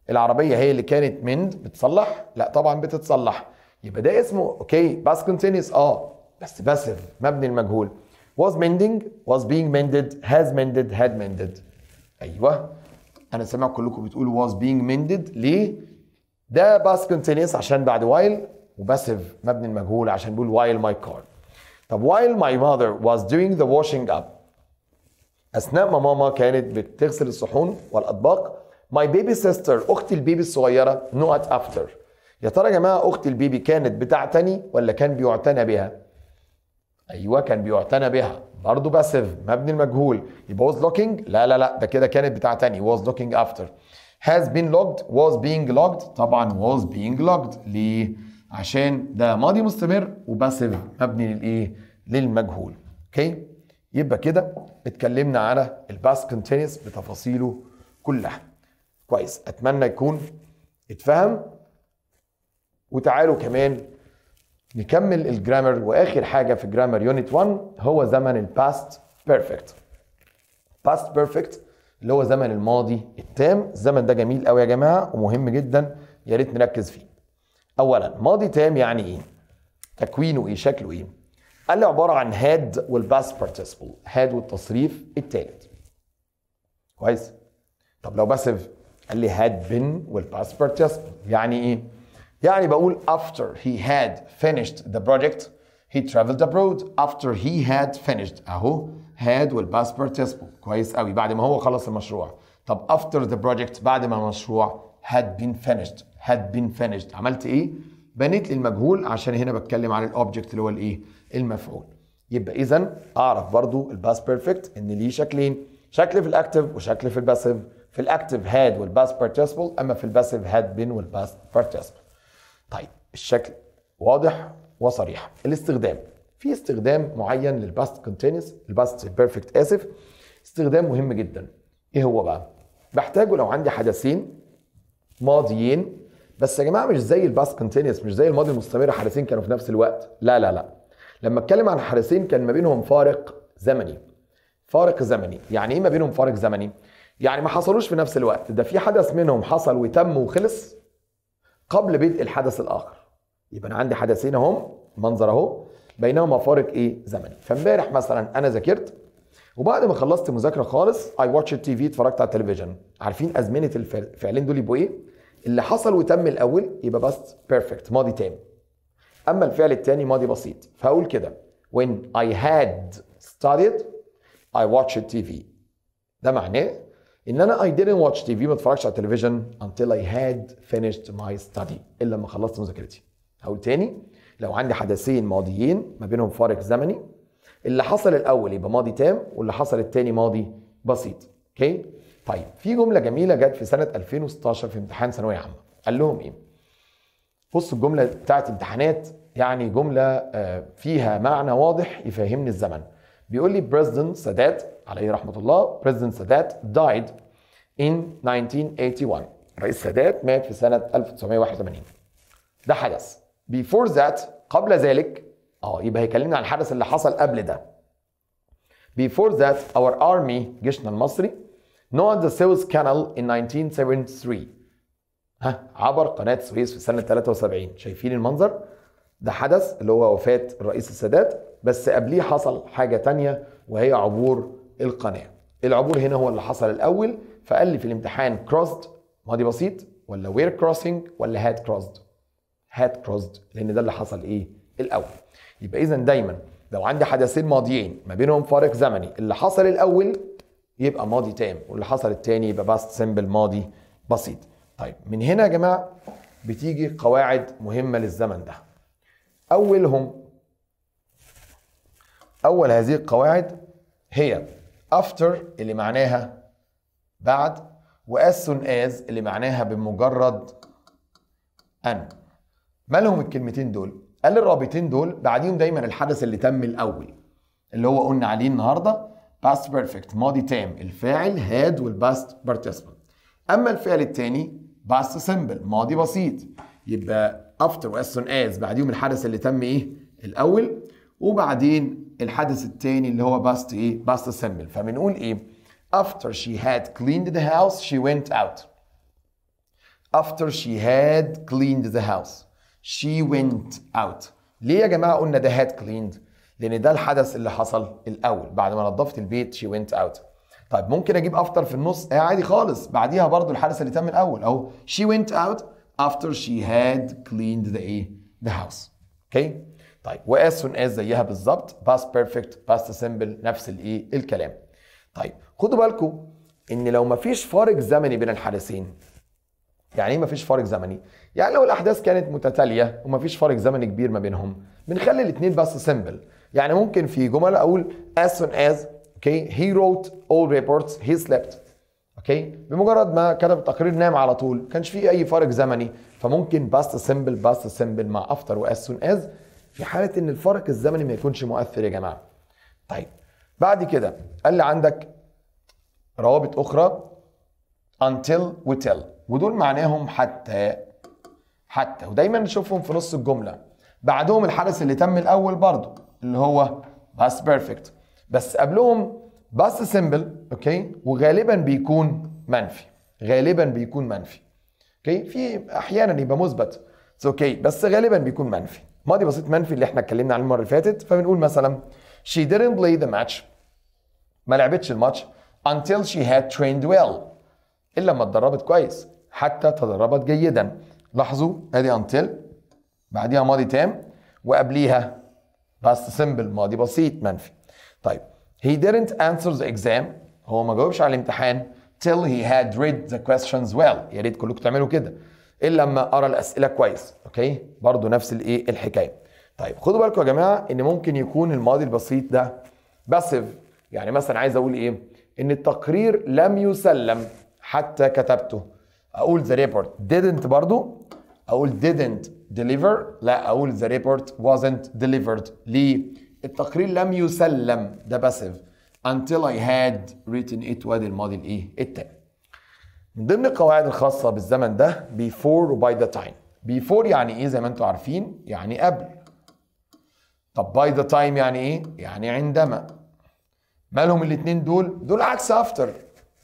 العربيه هي اللي كانت مند بتصلح لا طبعا بتتصلح يبقى ده اسمه اوكي باس كونتينيوس اه بس باسف مبني المجهول was mending was being mended has mended had mended ايوه انا سامع كلكم بتقولوا was being mended ليه ده باس كونتينيوس عشان بعد while وباسف مبني المجهول عشان بقول while my car طب while my mother was doing the washing up أثناء ما ماما كانت بتغسل الصحون والأطباق my baby sister أختي البيبي الصغيرة not after يا ترى يا جماعة أختي البيبي كانت بتعتني ولا كان بيعتنى بها؟ أيوة كان بيعتنى بها برضه باسيف مبني المجهول يبقى was looking لا لا لا ده كده كانت بتعتني was looking after has been logged was being logged طبعا was being logged ليه؟ عشان ده ماضي مستمر وباسيف مبني للايه للمجهول اوكي يبقى كده اتكلمنا على الباس كونتينيوس بتفاصيله كلها كويس اتمنى يكون اتفهم وتعالوا كمان نكمل الجرامر واخر حاجه في جرامر يونت 1 هو زمن الباست بيرفكت باست بيرفكت اللي هو زمن الماضي التام الزمن ده جميل قوي يا جماعه ومهم جدا يا ريت نركز فيه اولا ماضي تام يعني ايه تكوينه ايه شكله ايه قال لي عباره عن هاد والباس بارتيسيبل هاد والتصريف الثالث كويس طب لو باسف قال لي هاد بن والباس بارتيسيبل يعني ايه؟ يعني بقول after he had finished the project he traveled abroad after he had finished اهو had والباس بارتيسيبل كويس قوي بعد ما هو خلص المشروع طب after the project بعد ما المشروع had been finished had been finished عملت ايه بنيت للمجهول عشان هنا بتكلم عن الاوبجكت اللي هو الايه المفعول يبقى اذا اعرف برضو الباس بيرفكت ان ليه شكلين شكل في الاكتف وشكل في الباسيف في الاكتف هاد والباس بارتيسيبل اما في الباسيف هاد بين والباس بارتيسيبل طيب الشكل واضح وصريح الاستخدام في استخدام معين للباست كونتينوس الباست بيرفكت اسف استخدام مهم جدا ايه هو بقى بحتاجه لو عندي حدثين ماضيين بس يا جماعه مش زي الباس كونتينيوس مش زي الماضي المستمر حارسين كانوا في نفس الوقت لا لا لا لما اتكلم عن حارسين كان ما بينهم فارق زمني فارق زمني يعني ايه ما بينهم فارق زمني يعني ما حصلوش في نفس الوقت ده في حدث منهم حصل وتم وخلص قبل بدء الحدث الاخر يبقى انا عندي حدثين اهم منظر اهو بينهما فارق ايه زمني فامبارح مثلا انا ذاكرت وبعد ما خلصت مذاكره خالص اي واتش تي في اتفرجت على التلفزيون عارفين ازمنه الفعلين دول يبقوا ايه اللي حصل وتم الاول يبقى بس بيرفكت ماضي تام اما الفعل الثاني ماضي بسيط فهقول كده when I had studied I watched TV ده معناه ان انا I didn't watch TV ما اتفرجش على التلفزيون until I had finished my study الا لما خلصت مذاكرتي هقول تاني لو عندي حدثين ماضيين ما بينهم فارق زمني اللي حصل الاول يبقى ماضي تام واللي حصل الثاني ماضي بسيط اوكي okay. طيب في جمله جميله جت في سنه 2016 في امتحان ثانويه عامه قال لهم ايه بص الجمله بتاعت امتحانات يعني جمله آه، فيها معنى واضح يفهمني الزمن بيقول لي بريزيدنت سادات عليه رحمه الله بريزيدنت سادات دايد ان 1981 الرئيس سادات مات في سنه 1981 ده حدث بيفور ذات قبل ذلك اه يبقى هيكلمني عن الحدث اللي حصل قبل ده before that our army جيشنا المصري نوع ذا سويس كانال in 1973 ها عبر قناة السويس في سنة 73 شايفين المنظر؟ ده حدث اللي هو وفاة الرئيس السادات بس قبليه حصل حاجة تانية وهي عبور القناة العبور هنا هو اللي حصل الأول فقال لي في الامتحان crossed ماضي بسيط ولا وير crossing ولا had crossed had crossed لأن ده اللي حصل إيه الأول يبقى إذا دايما لو عندي حدثين ماضيين ما بينهم فارق زمني اللي حصل الأول يبقى ماضي تام واللي حصل التاني يبقى باست سمبل ماضي بسيط طيب من هنا يا جماعه بتيجي قواعد مهمه للزمن ده اولهم اول هذه القواعد هي after اللي معناها بعد و as soon as اللي معناها بمجرد أن مالهم الكلمتين دول؟ قال الرابطين دول بعديهم دايما الحدث اللي تم الأول اللي هو قلنا عليه النهارده past perfect ماضي تام الفاعل وال والباست participle اما الفعل الثاني past simple ماضي بسيط يبقى after as soon as بعديهم الحدث اللي تم ايه الاول وبعدين الحدث الثاني اللي هو باست ايه باست simple فبنقول ايه after she had cleaned the house she went out after she had cleaned the house she went out ليه يا جماعه قلنا ده had cleaned لان ده الحدث اللي حصل الاول بعد ما نظفت البيت شي وينت اوت طيب ممكن اجيب افتر في النص آه عادي خالص بعديها برضو الحدث اللي تم الاول اهو شي وينت اوت after she had cleaned the ايه ذا house اوكي طيب واس سون اس زيها بالظبط باست بيرفكت باست سيمبل نفس الايه الكلام طيب خدوا بالكم ان لو مفيش فارق زمني بين الحدثين يعني ايه مفيش فارق زمني يعني لو الاحداث كانت متتاليه ومفيش فارق زمني كبير ما بينهم بنخلي الاثنين بس سيمبل يعني ممكن في جمل اقول as soon as اوكي he wrote all reports he slept اوكي بمجرد ما كتب التقرير نام على طول ما كانش في اي فارق زمني فممكن باست سمبل باست سمبل مع افتر واس سون از في حاله ان الفرق الزمني ما يكونش مؤثر يا جماعه طيب بعد كده قال لي عندك روابط اخرى until و till ودول معناهم حتى حتى ودايما نشوفهم في نص الجمله بعدهم الحدث اللي تم الاول برضه ان هو باست بيرفكت بس قبلهم باست سيمبل اوكي وغالبا بيكون منفي غالبا بيكون منفي اوكي في احيانا يبقى مثبت اتس اوكي بس غالبا بيكون منفي ماضي بسيط منفي اللي احنا اتكلمنا عنه المره اللي فاتت فبنقول مثلا she didn't play the match ما لعبتش الماتش until she had trained well الا لما اتدربت كويس حتى تدربت جيدا لاحظوا ادي until بعديها ماضي تام وقبليها باست سمبل ماضي بسيط منفي طيب he didn't answer the exam هو ما جاوبش على الامتحان till he had read the questions well يا ريت كلكم تعملوا كده الا لما ارى الاسئله كويس اوكي برضو نفس الايه الحكايه طيب خدوا بالكم يا جماعه ان ممكن يكون الماضي البسيط ده باسيف يعني مثلا عايز اقول ايه ان التقرير لم يسلم حتى كتبته اقول the report didn't برضو اقول didn't deliver لا اقول the report wasn't delivered ليه التقرير لم يسلم ده باسيف until I had written it وادي الماضي الايه التام من ضمن القواعد الخاصة بالزمن ده before و by the time before يعني ايه زي ما انتم عارفين يعني قبل طب by the time يعني ايه يعني عندما مالهم الاتنين دول دول عكس after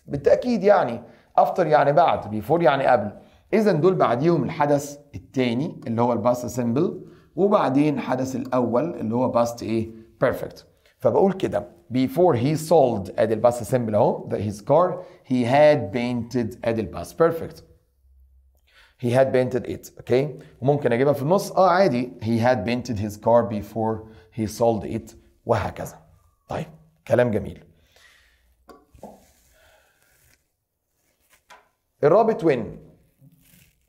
بالتأكيد يعني after يعني بعد before يعني قبل اذا دول بعديهم الحدث الثاني اللي هو الباست سيمبل وبعدين حدث الاول اللي هو باست ايه بيرفكت فبقول كده before he sold ادي الباست سيمبل اهو his car he had painted ادي الباست بيرفكت he had painted it اوكي okay. وممكن اجيبها في النص اه عادي he had painted his car before he sold it وهكذا طيب كلام جميل الرابط وين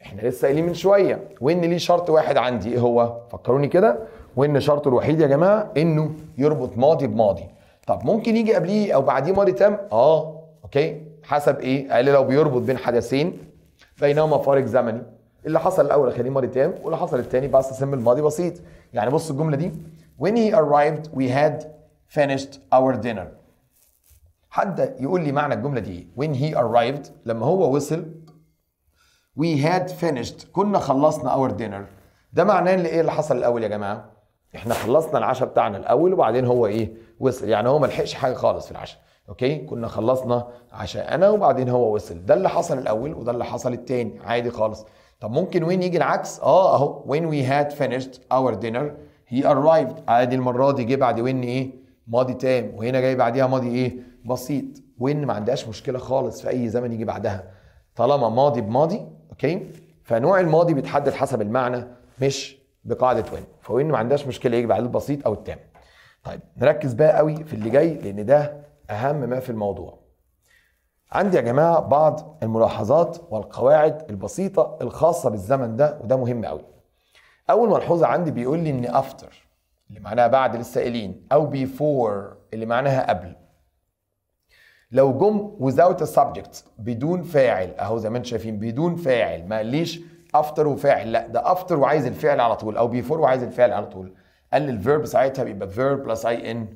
احنا لسه قايلين من شويه وان ليه شرط واحد عندي ايه هو فكروني كده وان شرطه الوحيد يا جماعه انه يربط ماضي بماضي طب ممكن يجي قبليه او بعديه ماضي تام اه اوكي حسب ايه قال لو بيربط بين حدثين بينهما فارق زمني اللي حصل الاول خليه ماضي تام واللي حصل الثاني بس اسم الماضي بسيط يعني بص الجمله دي when he arrived we had finished our dinner حد يقول لي معنى الجمله دي ايه when he arrived لما هو وصل وي هاد finished كنا خلصنا اور dinner. ده معناه ان ايه اللي حصل الاول يا جماعه احنا خلصنا العشاء بتاعنا الاول وبعدين هو ايه وصل يعني هو ما لحقش حاجه خالص في العشاء اوكي كنا خلصنا عشاء انا وبعدين هو وصل ده اللي حصل الاول وده اللي حصل التاني عادي خالص طب ممكن وين يجي العكس اه اهو when we had finished our dinner he arrived عادي المره دي جه بعد وين ايه ماضي تام وهنا جاي بعديها ماضي ايه بسيط وين ما عندهاش مشكله خالص في اي زمن يجي بعدها طالما ماضي بماضي اوكي فنوع الماضي بيتحدد حسب المعنى مش بقاعده وين فوين ما عندهاش مشكله يجي بعد البسيط او التام طيب نركز بقى قوي في اللي جاي لان ده اهم ما في الموضوع عندي يا جماعه بعض الملاحظات والقواعد البسيطه الخاصه بالزمن ده وده مهم قوي اول ملحوظه عندي بيقول لي ان افتر اللي معناها بعد للسائلين او بيفور اللي معناها قبل لو جم without a subject بدون فاعل اهو زي ما انتم شايفين بدون فاعل ما ليش افتر وفاعل لا ده افتر وعايز الفعل على طول او بيفور وعايز الفعل على طول قال لي الفيرب ساعتها بيبقى فيرب بلس اي ان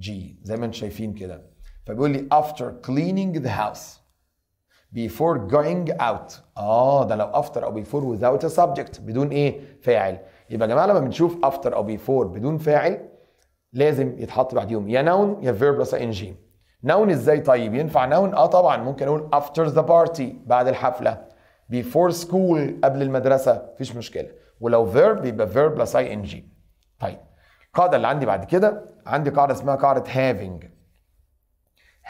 جي زي ما انتم شايفين كده فبيقول لي after cleaning the house before going out اه ده لو افتر او بيفور without a subject بدون ايه فاعل يبقى يا جماعه لما بنشوف افتر او بيفور بدون فاعل لازم يتحط بعديهم يا نون يا فيرب بلس اي ان جي نون ازاي طيب ينفع نون اه طبعا ممكن اقول after the party بعد الحفله before school قبل المدرسه مفيش مشكله ولو verb يبقى verb plus ing طيب القاعده اللي عندي بعد كده عندي قاعده اسمها قاعده having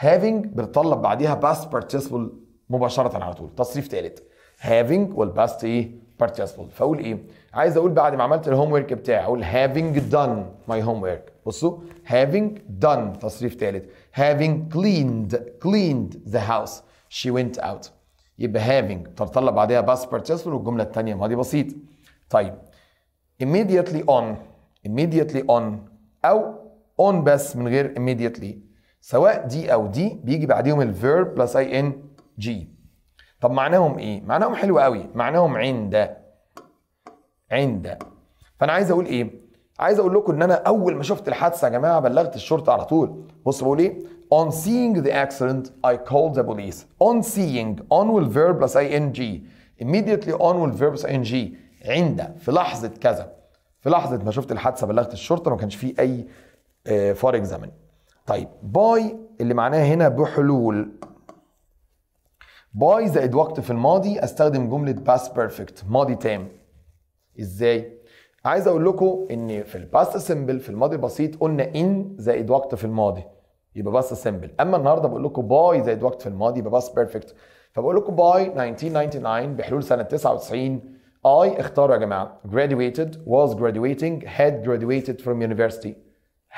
having بتطلب بعديها past participle مباشره على طول تصريف ثالث having والباست ايه participle فاقول ايه عايز اقول بعد ما عملت الهوم ورك بتاعي اقول having done my homework بصوا having done تصريف ثالث having cleaned cleaned the house she went out يبقى having تطلب بعدها past participle والجمله الثانيه ما دي بسيط طيب immediately on immediately on او on بس من غير immediately سواء دي او دي بيجي بعديهم الفيرب بلس اي ان جي طب معناهم ايه معناهم حلو قوي معناهم عند عند فانا عايز اقول ايه عايز اقول لكم ان انا اول ما شفت الحادثه يا جماعه بلغت الشرطه على طول بص بقول ايه on seeing the accident I called the police on seeing on will verb plus ing immediately on will verb plus ing عند في لحظه كذا في لحظه ما شفت الحادثه بلغت الشرطه ما كانش فيه اي فارق آه، اكزامين طيب باي اللي معناه هنا بحلول باي زائد وقت في الماضي استخدم جمله past بيرفكت ماضي تام ازاي عايز اقول لكم ان في الباست سيمبل في الماضي البسيط قلنا ان زائد وقت في الماضي يبقى باست سيمبل اما النهارده بقول لكم باي زائد وقت في الماضي يبقى باست بيرفكت فبقول لكم باي 1999 بحلول سنه 99 اي اختاروا يا جماعه graduated was graduating had graduated from university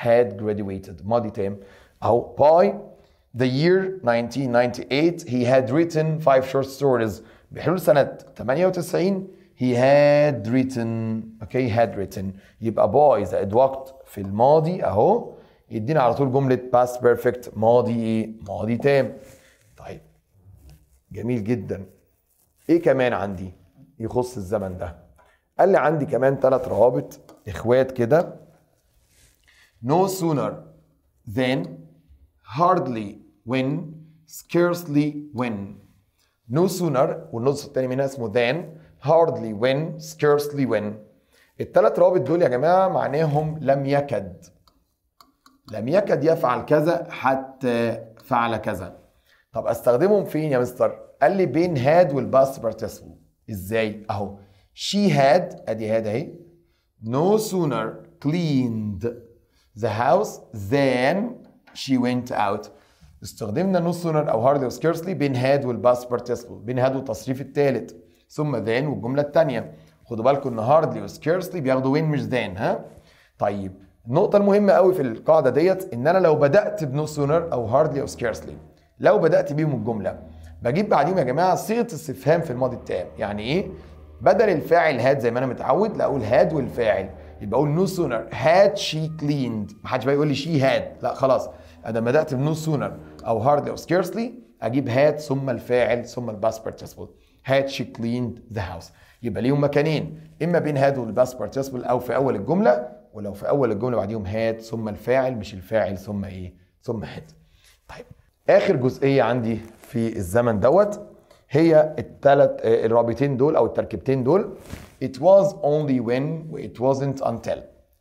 had graduated ماضي تام اهو باي the year 1998 he had written five short stories بحلول سنه 98 he had written okay had written يبقى boy زائد ادوقت في الماضي اهو يدينا على طول جمله past perfect ماضي ايه ماضي تام طيب جميل جدا ايه كمان عندي يخص الزمن ده قال لي عندي كمان ثلاث روابط اخوات كده no sooner than hardly when scarcely when no sooner والنص الثاني منها اسمه than hardly when scarcely when الثلاث روابط دول يا جماعه معناهم لم يكد لم يكد يفعل كذا حتى فعل كذا طب استخدمهم فين يا مستر قال لي بين هاد والباست بارتيسيبل ازاي اهو she had ادي هاد اهي no sooner cleaned the house than she went out استخدمنا no sooner او hardly or scarcely بين هاد والباست بارتيسيبل بين هاد والتصريف الثالث ثم ذان والجمله الثانيه خدوا بالكم ان هاردلي وسكيرسلي بياخدوا وين مش ذان ها طيب النقطه المهمه قوي في القاعده ديت ان انا لو بدات بنو سونر او هاردلي او سكيرسلي لو بدات بيهم الجمله بجيب بعديهم يا جماعه صيغه استفهام في الماضي التام يعني ايه بدل الفاعل هاد زي ما انا متعود لا اقول هاد والفاعل يبقى اقول نو سونر هاد شي كليند ما حدش بقى يقول لي شي هاد لا خلاص انا بدات بنو سونر او هاردلي او سكيرسلي اجيب هاد ثم الفاعل ثم الباس had she cleaned the house يبقى ليهم مكانين اما بين هاد والباست بارتيسيبل او في اول الجمله ولو في اول الجمله بعديهم هات ثم الفاعل مش الفاعل ثم ايه ثم هات طيب اخر جزئيه عندي في الزمن دوت هي الثلاث آه، الرابطين دول او التركيبتين دول it was only when و it wasn't until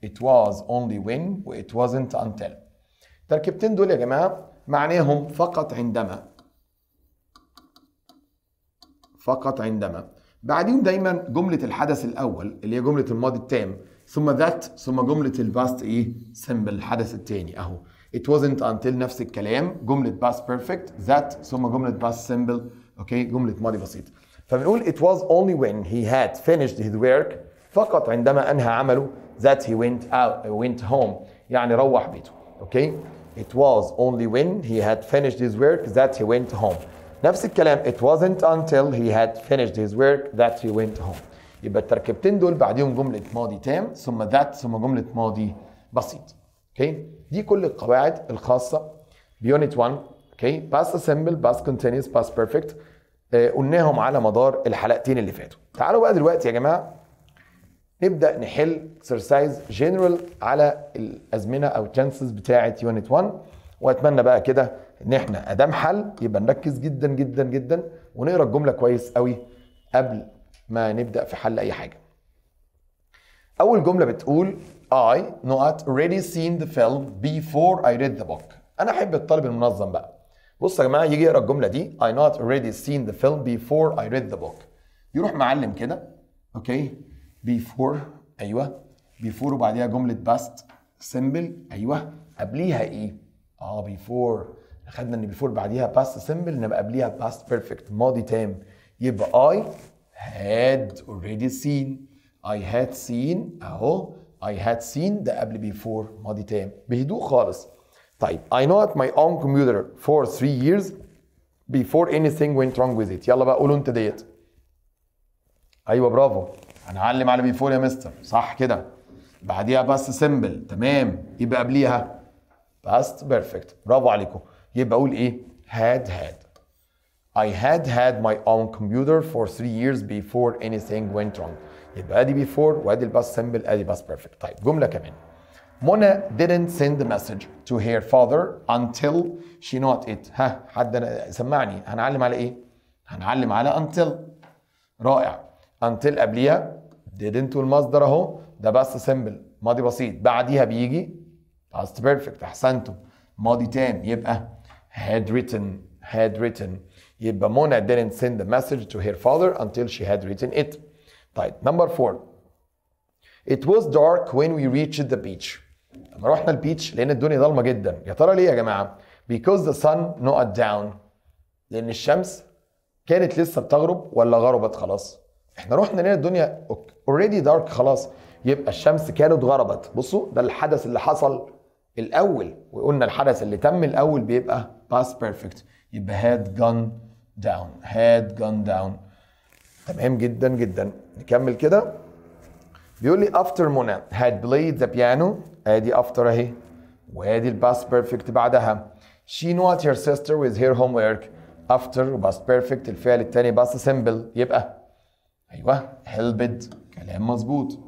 it was only when و it wasn't until التركيبتين دول يا جماعه معناهم فقط عندما فقط عندما بعدين دايما جملة الحدث الأول اللي هي جملة الماضي التام ثم ذات ثم جملة الباست إيه سمبل الحدث التاني أهو it wasn't until نفس الكلام جملة past perfect that ثم جملة past simple اوكي جملة ماضي بسيط فبنقول it was only when he had finished his work فقط عندما انهى عمله that he went out went home يعني روح بيته اوكي it was only when he had finished his work that he went home نفس الكلام it wasn't until he had finished his work that he went home يبقى التركيبتين دول بعديهم جملة ماضي تام ثم ذات ثم جملة ماضي بسيط اوكي دي كل القواعد الخاصة بيونت 1 اوكي past simple past continuous past perfect آه، قلناهم على مدار الحلقتين اللي فاتوا تعالوا بقى دلوقتي يا جماعة نبدأ نحل اكسرسايز جنرال على الأزمنة أو تشانسز بتاعة يونت 1 وأتمنى بقى كده ان احنا ادام حل يبقى نركز جدا جدا جدا ونقرا الجمله كويس قوي قبل ما نبدا في حل اي حاجه اول جمله بتقول I not already seen the film before I read the book انا احب الطالب المنظم بقى بص يا جماعه يجي يقرا الجمله دي I not already seen the film before I read the book يروح معلم كده اوكي before ايوه before وبعديها جمله past simple ايوه قبليها ايه اه before خدنا ان بيفور بعديها باست سيمبل نبقى قبليها باست بيرفكت ماضي تام يبقى اي هاد اوريدي سين اي هاد سين اهو اي هاد سين ده قبل بيفور ماضي تام بهدوء خالص طيب I know at my own computer for three years before anything went wrong with it يلا بقى قولوا انت ديت ايوه برافو هنعلم على بيفور يا مستر صح كده بعديها باست سيمبل تمام يبقى قبليها باست بيرفكت برافو عليكم يبقى اقول ايه had had I had had my own computer for three years before anything went wrong. يبقى ادي before وادي الباس سمبل ادي الباس perfect. طيب جملة كمان. منى didn't send the message to her father until she not it. ها حد سمعني هنعلم على ايه؟ هنعلم على until. رائع. until قبليها didn't والمصدر اهو ده بس سمبل ماضي بسيط بعديها بيجي past perfect احسنتم ماضي تام يبقى had written had written يبقى مونا didn't send the message to her father until she had written it. طيب نمبر 4 It was dark when we reached the beach. لما رحنا البيتش لقينا الدنيا ظلمة جدا. يا ترى ليه يا جماعة؟ Because the sun not down. لأن الشمس كانت لسه بتغرب ولا غربت خلاص؟ احنا رحنا لقينا الدنيا already dark خلاص. يبقى الشمس كانت غربت. بصوا ده الحدث اللي حصل الاول وقلنا الحدث اللي تم الاول بيبقى باست بيرفكت يبقى هاد جون داون هاد جون داون تمام جدا جدا نكمل كده بيقول لي افتر منى هاد بلايد ذا بيانو ادي افتر اهي وادي الباست بيرفكت بعدها شي نو ات يور سيستر ويز هير هوم ورك افتر وباست بيرفكت الفعل الثاني باست simple يبقى ايوه هيلبد كلام مظبوط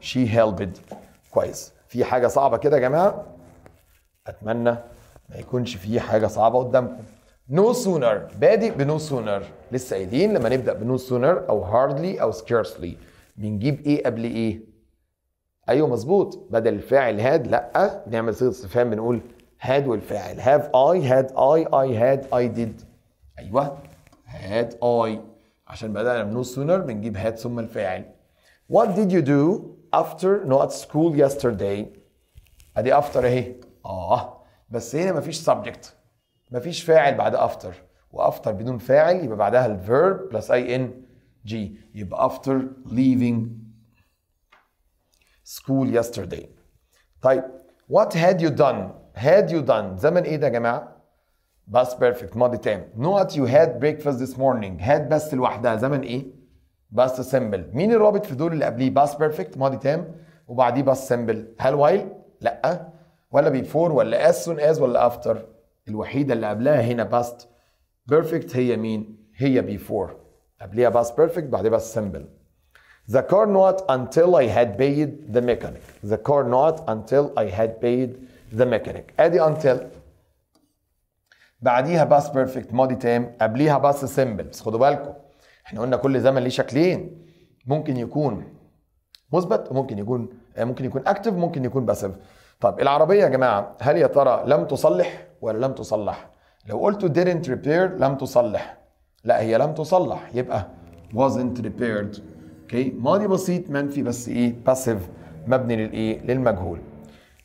شي هيلبد كويس في حاجه صعبه كده يا جماعه اتمنى ما يكونش في حاجه صعبه قدامكم نو no سونر بادئ بنو سونر لسه قايلين لما نبدا بنو سونر او هاردلي او سكيرسلي بنجيب ايه قبل ايه ايوه مظبوط بدل الفاعل هاد لا نعمل صيغه استفهام بنقول هاد والفاعل هاف اي هاد اي اي هاد اي ديد ايوه هاد اي عشان بدأنا من سونر بنجيب هاد ثم الفاعل وات ديد يو دو after not school yesterday ادي after اهي اه بس هنا مفيش subject مفيش فاعل بعد after وافتر بدون فاعل يبقى بعدها الفيرب بلس اي ان جي يبقى after leaving school yesterday طيب what had you done had you done زمن ايه ده يا جماعه بس بيرفكت ماضي تام not you had breakfast this morning had بس لوحدها زمن ايه باست سيمبل مين الرابط في دول اللي قبليه باست بيرفكت ماضي تام وبعديه باست سيمبل هل وايل لا ولا بيفور ولا as soon as ولا افتر الوحيده اللي قبلها هنا باست بيرفكت هي مين هي بيفور قبليها باست بيرفكت بعديها باست سيمبل The car not until I had paid the mechanic. The car not until I had paid the mechanic. ادي until بعديها باست بيرفكت ماضي تام قبليها باست سيمبل بس خدوا بالكم احنا قلنا كل زمن ليه شكلين ممكن يكون مثبت وممكن يكون آه، ممكن يكون اكتف ممكن يكون باسف طب العربيه يا جماعه هل يا ترى لم تصلح ولا لم تصلح لو قلت didn't repair لم تصلح لا هي لم تصلح يبقى wasn't repaired اوكي ماضي بسيط منفي بس ايه باسيف مبني للايه للمجهول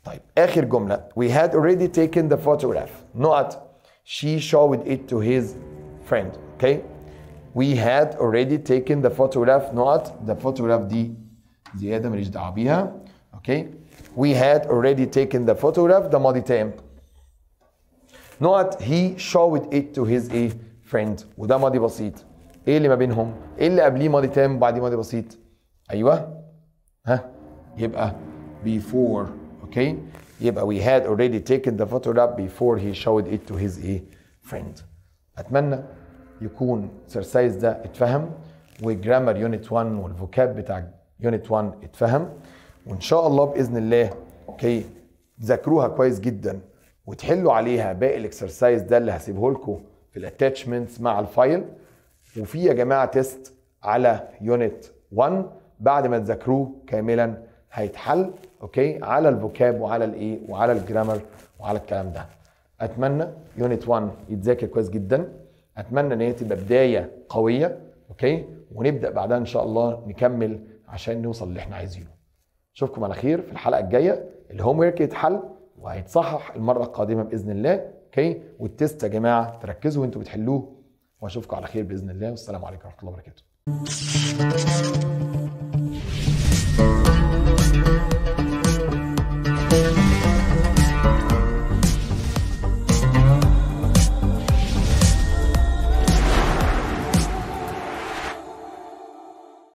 طيب اخر جمله we had already taken the photograph not she showed it to his friend اوكي okay. we had already taken the photograph not the photograph The Adam is دعوة okay we had already taken the photograph the ماضي تام not he showed it to his a eh, friend وده ماضي بسيط ايه اللي ما بينهم ايه اللي قبليه ماضي تام وبعديه ماضي بسيط ايوه ها يبقى before okay يبقى we had already taken the photograph before he showed it to his a eh, friend اتمنى يكون سيرسايز ده اتفهم وجرامر يونت 1 والفوكاب بتاع يونت 1 اتفهم وان شاء الله باذن الله اوكي تذاكروها كويس جدا وتحلوا عليها باقي الاكسرسايز ده اللي هسيبه لكم في الاتاتشمنتس مع الفايل وفي يا جماعه تيست على يونت 1 بعد ما تذاكروه كاملا هيتحل اوكي على الفوكاب وعلى الايه وعلى الجرامر وعلى الكلام ده اتمنى يونت 1 يتذاكر كويس جدا اتمنى ان هي تبقى بدايه قويه اوكي ونبدا بعدها ان شاء الله نكمل عشان نوصل اللي احنا عايزينه اشوفكم على خير في الحلقه الجايه الهوم ورك يتحل وهيتصحح المره القادمه باذن الله اوكي والتست يا جماعه تركزوا وانتوا بتحلوه واشوفكم على خير باذن الله والسلام عليكم ورحمه الله وبركاته